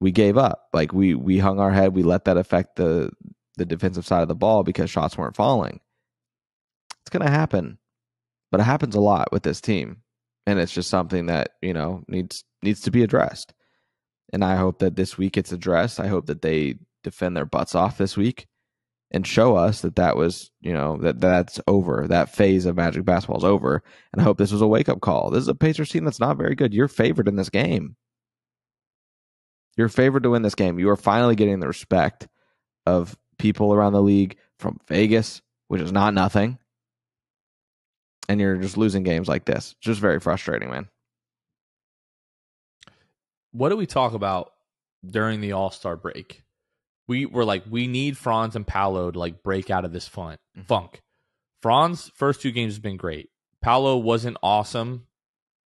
[SPEAKER 2] "We gave up. Like we we hung our head. We let that affect the the defensive side of the ball because shots weren't falling." It's gonna happen, but it happens a lot with this team, and it's just something that you know needs needs to be addressed. And I hope that this week it's addressed. I hope that they defend their butts off this week and show us that that was, you know, that that's over. That phase of Magic basketball is over. And I hope this was a wake up call. This is a Pacers team that's not very good. You're favored in this game. You're favored to win this game. You are finally getting the respect of people around the league from Vegas, which is not nothing. And you're just losing games like this. just very frustrating, man
[SPEAKER 1] what do we talk about during the All Star break? We were like, we need Franz and Paolo to like break out of this fun- mm-hmm. funk. Franz first two games has been great. Paolo wasn't awesome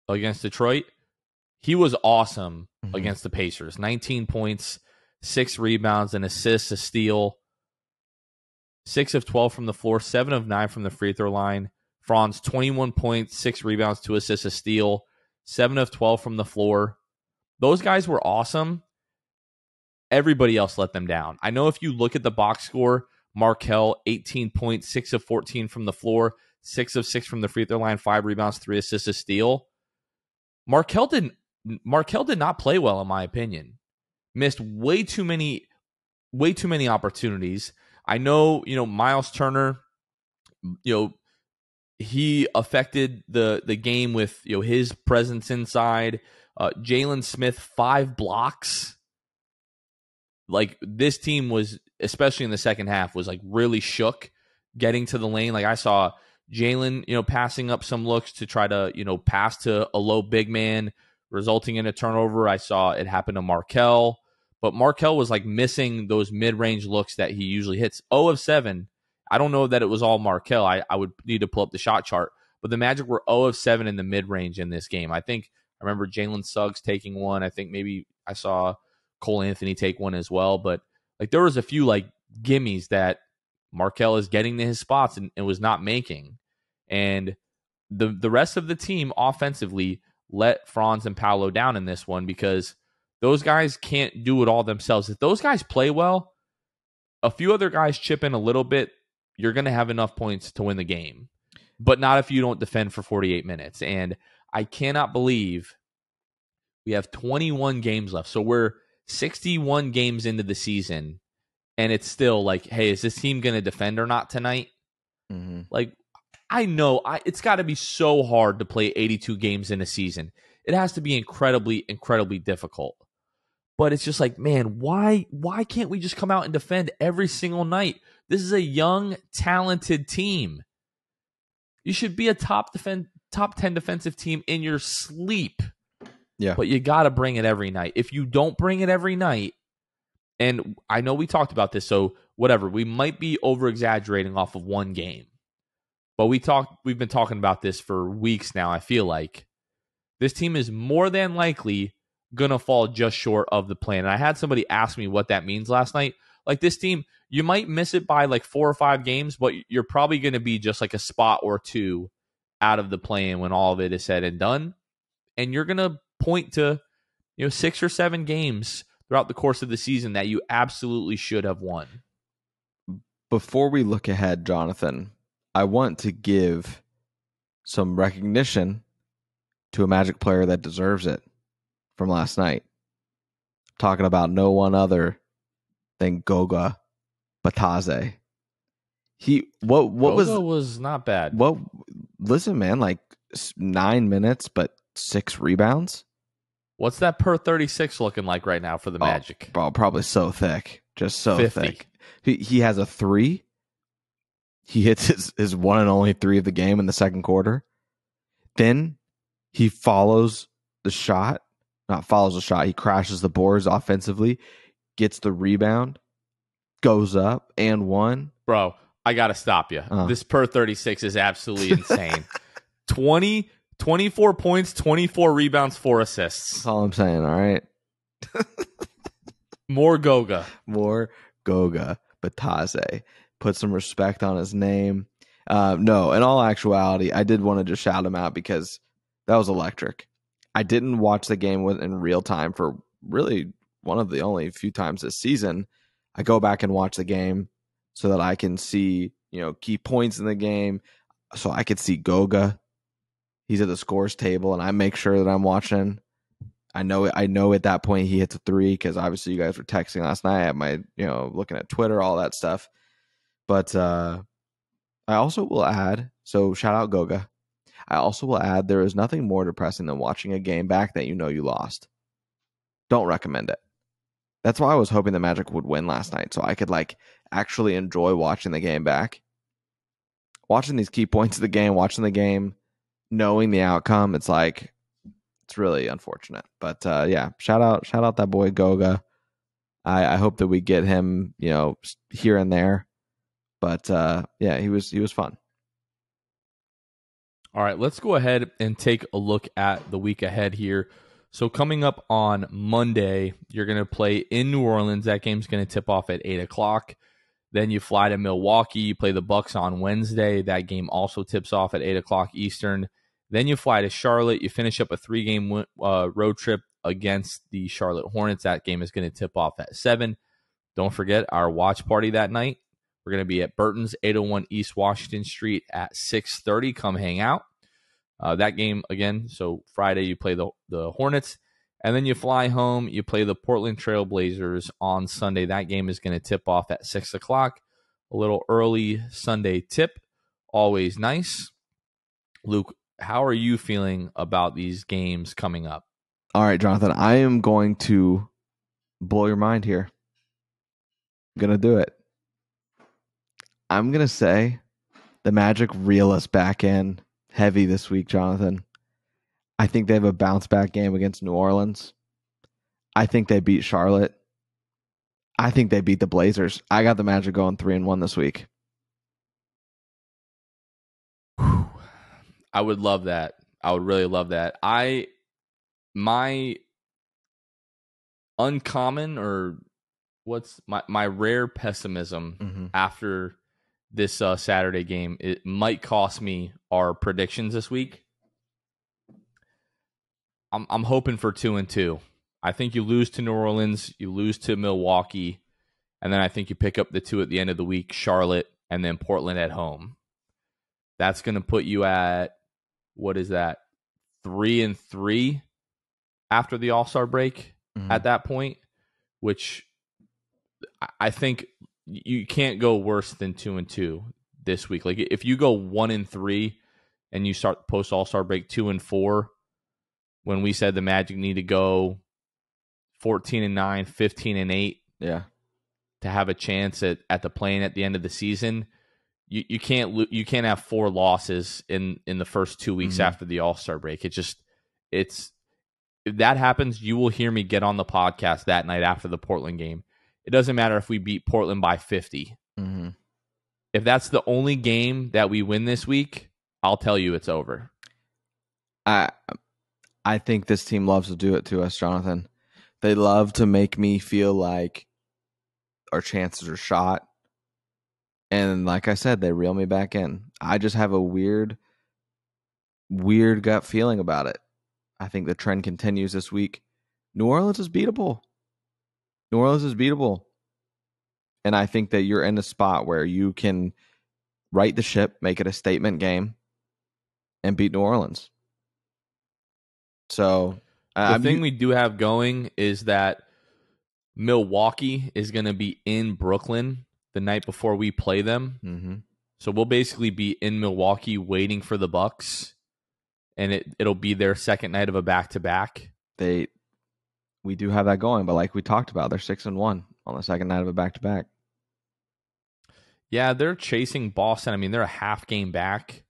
[SPEAKER 1] against Detroit. He was awesome mm-hmm. against the Pacers. 19 points, six rebounds, an assist, a steal. Six of 12 from the floor, seven of nine from the free throw line. Franz, 21 points, six rebounds, two assists, a steal, seven of 12 from the floor. Those guys were awesome. Everybody else let them down. I know if you look at the box score, Markell 18 points, 6 of 14 from the floor, 6 of 6 from the free throw line, 5 rebounds, 3 assists, a steal. Markell didn't did not play well in my opinion. Missed way too many way too many opportunities. I know, you know, Miles Turner, you know, he affected the the game with, you know, his presence inside, uh, Jalen Smith, five blocks. Like this team was, especially in the second half, was like really shook getting to the lane. Like I saw Jalen, you know, passing up some looks to try to, you know, pass to a low big man, resulting in a turnover. I saw it happen to Markell, but Markell was like missing those mid range looks that he usually hits. O of 7. I don't know that it was all Markell. I, I would need to pull up the shot chart, but the Magic were 0 of 7 in the mid range in this game. I think I remember Jalen Suggs taking one. I think maybe I saw Cole Anthony take one as well. But like there was a few like gimmies that Markell is getting to his spots and, and was not making. And the the rest of the team offensively let Franz and Paolo down in this one because those guys can't do it all themselves. If those guys play well, a few other guys chip in a little bit, you're going to have enough points to win the game. But not if you don't defend for 48 minutes. And I cannot believe we have 21 games left. So we're 61 games into the season, and it's still like, hey, is this team going to defend or not tonight? Mm-hmm. Like, I know I, it's got to be so hard to play 82 games in a season. It has to be incredibly, incredibly difficult. But it's just like, man, why why can't we just come out and defend every single night? This is a young, talented team. You should be a top defend top 10 defensive team in your sleep. Yeah. But you got to bring it every night. If you don't bring it every night, and I know we talked about this, so whatever, we might be over exaggerating off of one game. But we talked we've been talking about this for weeks now, I feel like. This team is more than likely going to fall just short of the plan. And I had somebody ask me what that means last night. Like this team, you might miss it by like 4 or 5 games, but you're probably going to be just like a spot or two out of the playing, when all of it is said and done. And you're going to point to, you know, six or seven games throughout the course of the season that you absolutely should have won.
[SPEAKER 2] Before we look ahead, Jonathan, I want to give some recognition to a Magic player that deserves it from last night. talking about no one other than Goga Bataze. He what what Goga was was not bad. What listen, man, like nine minutes, but six rebounds.
[SPEAKER 1] What's that per 36 looking like right now for the oh, Magic?
[SPEAKER 2] Oh, probably so thick. Just so 50. thick. He, he has a three. He hits his, his one and only three of the game in the second quarter. Then he follows the shot, not follows the shot. He crashes the boards offensively, gets the rebound, goes up and one.
[SPEAKER 1] Bro, I got to stop you. Uh. This per 36 is absolutely insane. 20, 24 points, 24 rebounds, four assists. That's all I'm saying. All right. More Goga. More
[SPEAKER 2] Goga Batase. Put some respect on his name. Uh, no, in all actuality, I did want to just shout him out because that was electric. I didn't watch the game with in real time for really one of the only few times this season. I go back and watch the game so that I can see, you know, key points in the game. So I could see Goga. He's at the scores table and I make sure that I'm watching. I know I know at that point he hits a three because obviously you guys were texting last night at my, you know, looking at Twitter, all that stuff. But uh I also will add, so shout out Goga. I also will add there is nothing more depressing than watching a game back that you know you lost. Don't recommend it. That's why I was hoping the Magic would win last night, so I could like actually enjoy watching the game back. Watching these key points of the game, watching the game, knowing the outcome, it's like it's really unfortunate. But uh, yeah, shout out, shout out that boy Goga. I, I hope that we get him, you know, here and there. But uh, yeah, he was he was fun.
[SPEAKER 1] All right, let's go ahead and take a look at the week ahead here. So coming up on Monday, you're going to play in New Orleans. That game's going to tip off at eight o'clock. Then you fly to Milwaukee. You play the Bucks on Wednesday. That game also tips off at eight o'clock Eastern. Then you fly to Charlotte. You finish up a three-game uh, road trip against the Charlotte Hornets. That game is going to tip off at seven. Don't forget our watch party that night. We're going to be at Burton's 801 East Washington Street at 6:30. Come hang out. Uh, that game again. So Friday you play the the Hornets. And then you fly home. You play the Portland Trailblazers on Sunday. That game is going to tip off at 6 o'clock. A little early Sunday tip. Always nice. Luke, how are you feeling about these games coming up?
[SPEAKER 2] All right, Jonathan, I am going to blow your mind here. I'm going to do it. I'm going to say the Magic reel us back in heavy this week, Jonathan. I think they have a bounce back game against New Orleans. I think they beat Charlotte. I think they beat the Blazers. I got the Magic going three and one this week.
[SPEAKER 1] I would love that. I would really love that. I my uncommon or what's my my rare pessimism mm-hmm. after this uh, Saturday game. It might cost me our predictions this week. I'm I'm hoping for two and two. I think you lose to New Orleans, you lose to Milwaukee, and then I think you pick up the two at the end of the week, Charlotte and then Portland at home. That's going to put you at what is that? 3 and 3 after the All-Star break mm-hmm. at that point, which I think you can't go worse than 2 and 2 this week. Like if you go 1 and 3 and you start post All-Star break 2 and 4, when we said the Magic need to go 14 and 9, 15 and 8. Yeah. To have a chance at, at the plane at the end of the season, you, you can't you can't have four losses in in the first two weeks mm-hmm. after the All Star break. It just it's if that happens, you will hear me get on the podcast that night after the Portland game. It doesn't matter if we beat Portland by 50. Mm-hmm. If that's the only game that we win this week, I'll tell you it's over.
[SPEAKER 2] I I think this team loves to do it to us, Jonathan. They love to make me feel like our chances are shot. And like I said, they reel me back in. I just have a weird, weird gut feeling about it. I think the trend continues this week. New Orleans is beatable. New Orleans is beatable. And I think that you're in a spot where you can right the ship, make it a statement game, and beat New Orleans. So
[SPEAKER 1] uh, the I'm, thing we do have going is that Milwaukee is going to be in Brooklyn the night before we play them. Mm-hmm. So we'll basically be in Milwaukee waiting for the Bucks, and it it'll be their second night of a back to back. They
[SPEAKER 2] we do have that going, but like we talked about, they're six and one on the second night of a back to back.
[SPEAKER 1] Yeah, they're chasing Boston. I mean, they're a half game back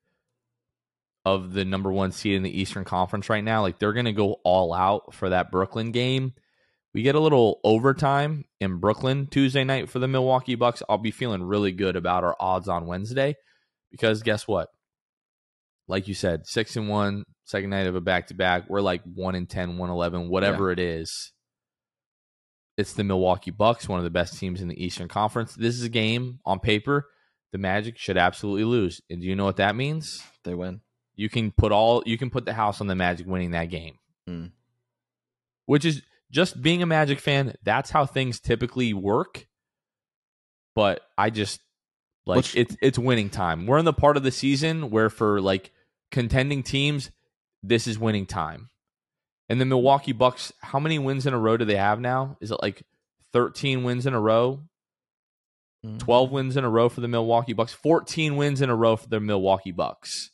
[SPEAKER 1] of the number one seed in the Eastern Conference right now. Like they're going to go all out for that Brooklyn game. We get a little overtime in Brooklyn Tuesday night for the Milwaukee Bucks. I'll be feeling really good about our odds on Wednesday because guess what? Like you said, six and one, second night of a back to back. We're like one and 10, 111, whatever yeah. it is. It's the Milwaukee Bucks, one of the best teams in the Eastern Conference. This is a game on paper the Magic should absolutely lose. And do you know what that means? They win. You can put all you can put the house on the Magic winning that game. Mm. Which is just being a Magic fan, that's how things typically work. But I just like Let's, it's it's winning time. We're in the part of the season where for like contending teams, this is winning time. And the Milwaukee Bucks, how many wins in a row do they have now? Is it like 13 wins in a row? Hmm. 12 wins in a row for the Milwaukee Bucks, 14 wins in a row for the Milwaukee Bucks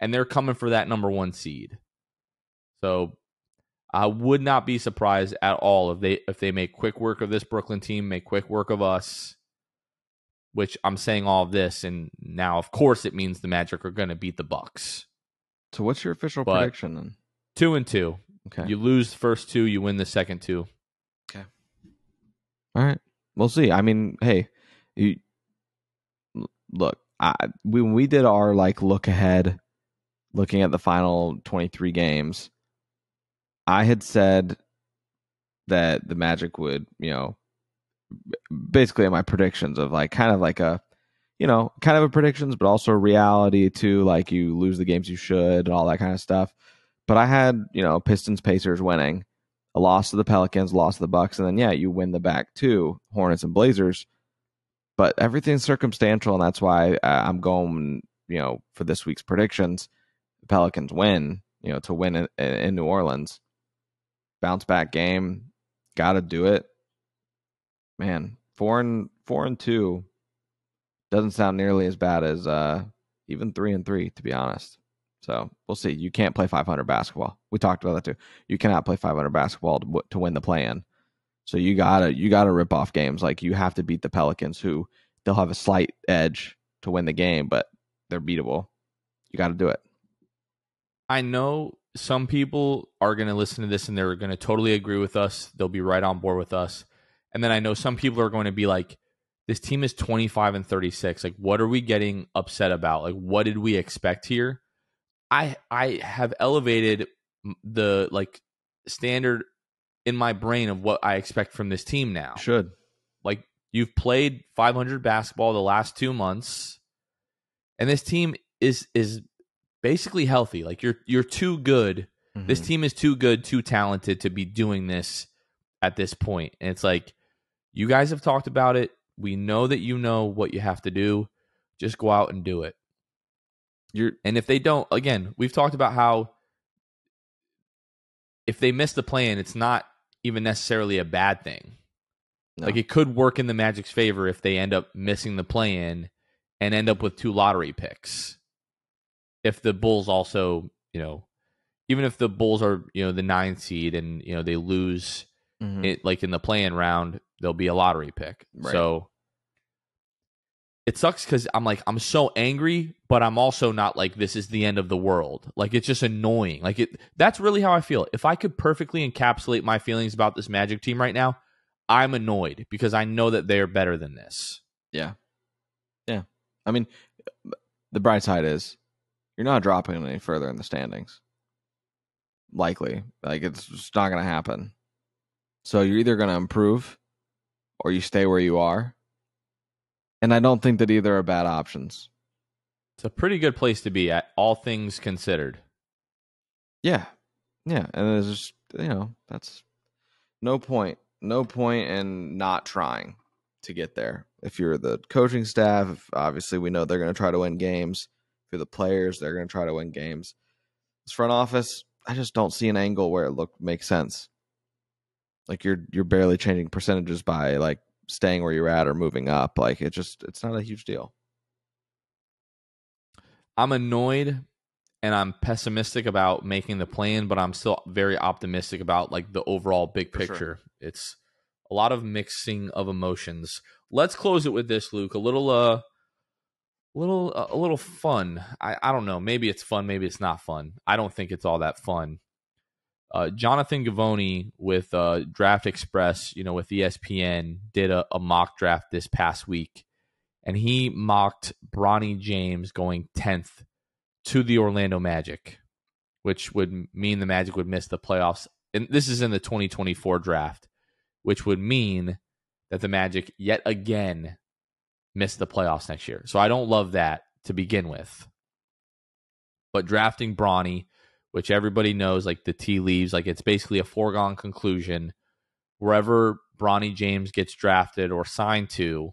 [SPEAKER 1] and they're coming for that number one seed. So I would not be surprised at all if they if they make quick work of this Brooklyn team, make quick work of us. Which I'm saying all this, and now of course it means the Magic are going to beat the Bucks. So what's your official but prediction then? Two and two. Okay. You lose the first two, you win the second two. Okay.
[SPEAKER 2] All right. We'll see. I mean, hey, you, look, I, when we did our like look ahead looking at the final 23 games, I had said that the Magic would, you know, basically my predictions of like kind of like a, you know, kind of a predictions, but also reality too. Like you lose the games you should and all that kind of stuff. But I had, you know, Pistons Pacers winning, a loss to the Pelicans, loss to the Bucks, and then yeah, you win the back two Hornets and Blazers. But everything's circumstantial, and that's why uh, I'm going, you know, for this week's predictions Pelicans win, you know, to win in, in New Orleans. Bounce back game, got to do it. Man, four and four and two doesn't sound nearly as bad as uh, even three and three, to be honest. So we'll see. You can't play 500 basketball. We talked about that too. You cannot play 500 basketball to, to win the play-in. So you gotta you gotta rip off games. Like you have to beat the Pelicans, who they'll have a slight edge to win the game, but they're beatable. You got to do it.
[SPEAKER 1] I know some people are going to listen to this and they're going to totally agree with us. They'll be right on board with us. And then I know some people are going to be like, this team is 25 and 36. Like, what are we getting upset about? Like, what did we expect here? I I have elevated the like standard in my brain of what I expect from this team now. Should like you've played 500 basketball the last two months, and this team is is basically healthy. Like you're you're too good. Mm-hmm. This team is too good, too talented to be doing this at this point. And it's like you guys have talked about it. We know that you know what you have to do. Just go out and do it. You're and if they don't, again, we've talked about how if they miss the plan, it's not even necessarily a bad thing. No. Like it could work in the Magic's favor if they end up missing the plan and end up with two lottery picks if the Bulls also, you know, even if the Bulls are, you know, the nine seed and, you know, they lose mm-hmm. it like in the playing round, there'll be a lottery pick. Right. So it sucks because I'm like, I'm so angry, but I'm also not like, this is the end of the world. Like, it's just annoying. Like, it, that's really how I feel. If I could perfectly encapsulate my feelings about this Magic team right now, I'm annoyed because I know that they're better than this.
[SPEAKER 2] Yeah. Yeah. I mean, the bright side is you're not dropping any further in the standings. Likely. Like it's just not gonna happen. So you're either gonna improve or you stay where you are. And I don't think that either are bad options.
[SPEAKER 1] It's a pretty good place to be at all things considered.
[SPEAKER 2] Yeah. Yeah. And there's just you know, that's no point. No point in not trying to get there. If you're the coaching staff, obviously we know they're gonna try to win games through the players. They're going to try to win games. This front office, I just don't see an angle where it look makes sense. Like you're you're barely changing percentages by like staying where you're at or moving up. Like it just it's not a huge deal.
[SPEAKER 1] I'm annoyed and I'm pessimistic about making the plan, but I'm still very optimistic about like the overall big picture. Sure. It's a lot of mixing of emotions. Let's close it with this, Luke. A little uh little a little fun. I, I don't know. Maybe it's fun. Maybe it's not fun. I don't think it's all that fun. Uh, Jonathan Gavoni with uh, Draft Express, you know, with ESPN, did a, a, mock draft this past week, and he mocked Bronny James going tenth to the Orlando Magic, which would mean the Magic would miss the playoffs. And this is in the 2024 draft, which would mean that the Magic yet again miss the playoffs next year. So I don't love that to begin with. But drafting Brawny, which everybody knows, like the tea leaves, like it's basically a foregone conclusion. Wherever Bronny James gets drafted or signed to,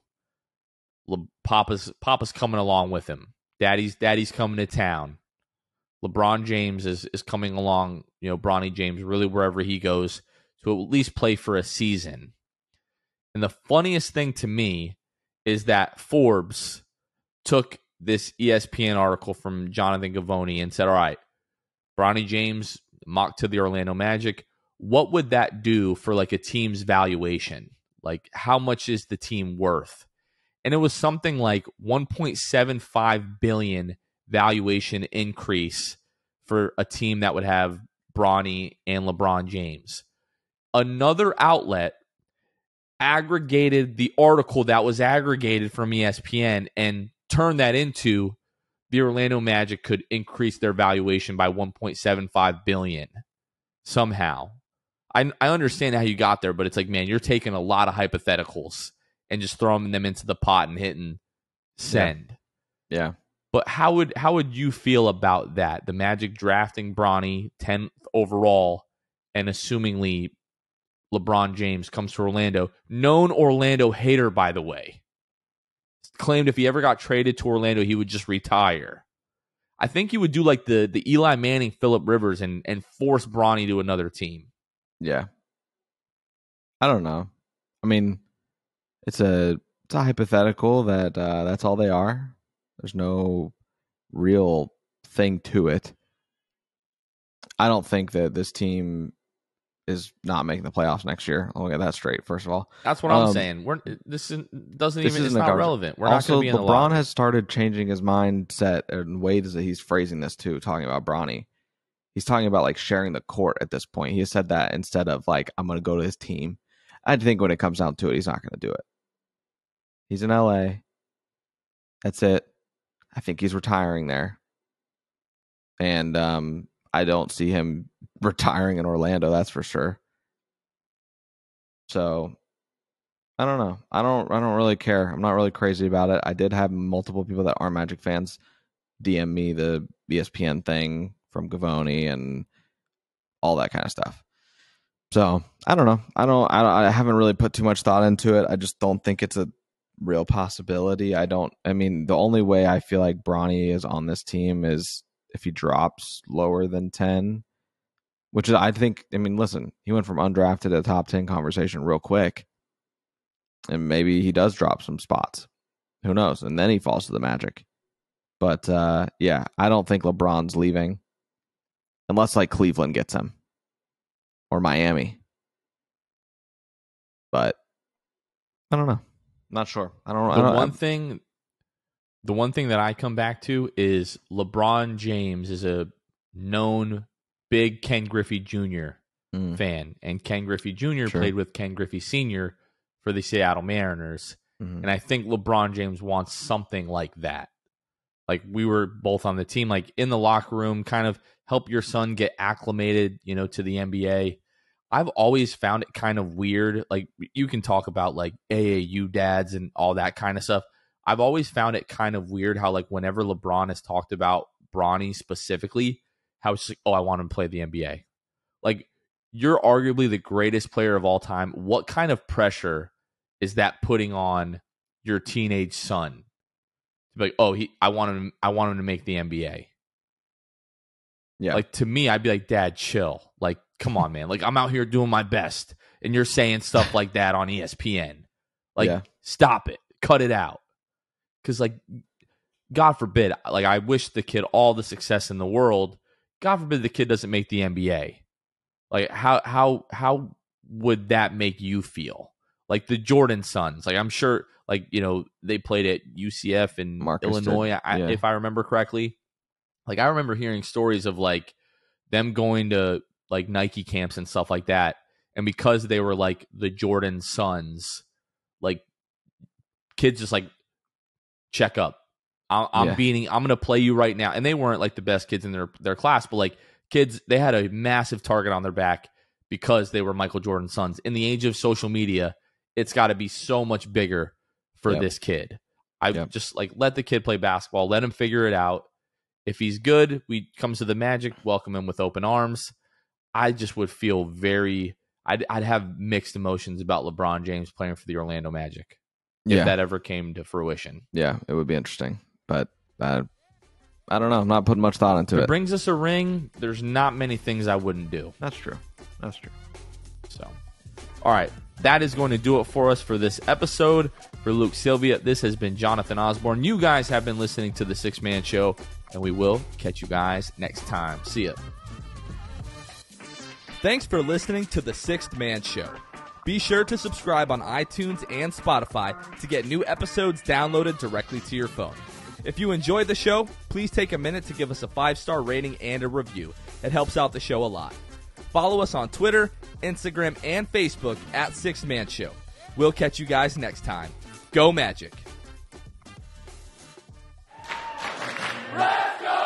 [SPEAKER 1] Le- Papa's Papa's coming along with him. Daddy's Daddy's coming to town. LeBron James is is coming along. You know, Bronny James really wherever he goes to at least play for a season. And the funniest thing to me is that Forbes took this ESPN article from Jonathan Gavoni and said, all right, Bronny James mocked to the Orlando Magic. What would that do for like a team's valuation? Like, how much is the team worth? And it was something like 1.75 billion valuation increase for a team that would have Bronny and LeBron James. Another outlet aggregated the article that was aggregated from ESPN and turned that into the Orlando Magic could increase their valuation by 1.75 billion somehow. I I understand how you got there, but it's like, man, you're taking a lot of hypotheticals and just throwing them into the pot and hitting send. Yeah. yeah. But how would how would you feel about that? The Magic drafting Bronny 10th overall and assumingly LeBron James comes to Orlando. Known Orlando hater, by the way. Claimed if he ever got traded to Orlando, he would just retire. I think he would do like the the Eli Manning, Philip Rivers, and and force Bronny to another team. Yeah.
[SPEAKER 2] I don't know. I mean, it's a it's a hypothetical that uh, that's all they are. There's no real thing to it. I don't think that this team is not making the playoffs next year. I'll get that straight. First of all, that's what um, I'm saying.
[SPEAKER 1] We're this doesn't this even it's not relevant. We're also, not going to be in LeBron
[SPEAKER 2] has started changing his mindset and ways that he's phrasing this too. Talking about Bronny, he's talking about like sharing the court at this point. He has said that instead of like I'm going to go to his team. I think when it comes down to it, he's not going to do it. He's in LA. That's it. I think he's retiring there, and um, I don't see him retiring in Orlando, that's for sure. So I don't know. I don't I don't really care. I'm not really crazy about it. I did have multiple people that are Magic fans DM me the ESPN thing from Gavoni and all that kind of stuff. So I don't know. I don't. I, don't, I haven't really put too much thought into it. I just don't think it's a real possibility. I don't. I mean, the only way I feel like Bronny is on this team is if he drops lower than ten, which is I think I mean listen, he went from undrafted to top 10 conversation real quick. And maybe he does drop some spots. Who knows? And then he falls to the magic. But uh yeah, I don't think LeBron's leaving unless like Cleveland gets him or Miami. But I don't know.
[SPEAKER 1] Not sure. I don't know. The one I'm, thing the one thing that I come back to is LeBron James is a known big Ken Griffey Jr. Mm. fan, and Ken Griffey Jr. Sure. played with Ken Griffey Sr. for the Seattle Mariners, mm-hmm. and I think LeBron James wants something like that. Like we were both on the team, like in the locker room, kind of help your son get acclimated, you know, to the NBA. I've always found it kind of weird. Like you can talk about like AAU dads and all that kind of stuff. I've always found it kind of weird how like whenever LeBron has talked about Bronny specifically, how it's like, oh, I want him to play the NBA. Like, you're arguably the greatest player of all time. What kind of pressure is that putting on your teenage son? To be like, oh, he, I want him, I want him to make the NBA. Yeah. Like to me, I'd be like, Dad, chill. Like, come on, man. Like, I'm out here doing my best, and you're saying stuff like that on ESPN. Like, yeah. stop it. Cut it out. Because, like, God forbid, like, I wish the kid all the success in the world, God forbid the kid doesn't make the NBA. Like how how how would that make you feel? Like the Jordan sons. Like I'm sure like, you know, they played at UCF in Marcus Illinois, yeah. I, if I remember correctly. Like I remember hearing stories of like them going to like Nike camps and stuff like that. And because they were like the Jordan sons, like kids just like check up I'm, I'm yeah. beating. I'm gonna play you right now. And they weren't like the best kids in their their class, but like kids, they had a massive target on their back because they were Michael Jordan's sons. In the age of social media, it's got to be so much bigger for yep. this kid. I yep. just like let the kid play basketball, let him figure it out. If he's good, we comes to the Magic, welcome him with open arms. I just would feel very. I'd, I'd have mixed emotions about LeBron James playing for the Orlando Magic if yeah. that ever came to fruition.
[SPEAKER 2] Yeah, it would be interesting but I, I don't know. I'm not putting much thought into it. it.
[SPEAKER 1] Brings us a ring. There's not many things I wouldn't do. That's true. That's true. So, all right, that is going to do it for us for this episode. For Luke Sylvia, this has been Jonathan Osborne. You guys have been listening to the Six Man Show, and we will catch you guys next time. See ya. Thanks for listening to the Sixth Man Show. Be sure to subscribe on iTunes and Spotify to get new episodes downloaded directly to your phone. If you enjoyed the show, please take a minute to give us a five star rating and a review. It helps out the show a lot. Follow us on Twitter, Instagram, and Facebook at Six Man Show. We'll catch you guys next time. Go Magic! Let's go!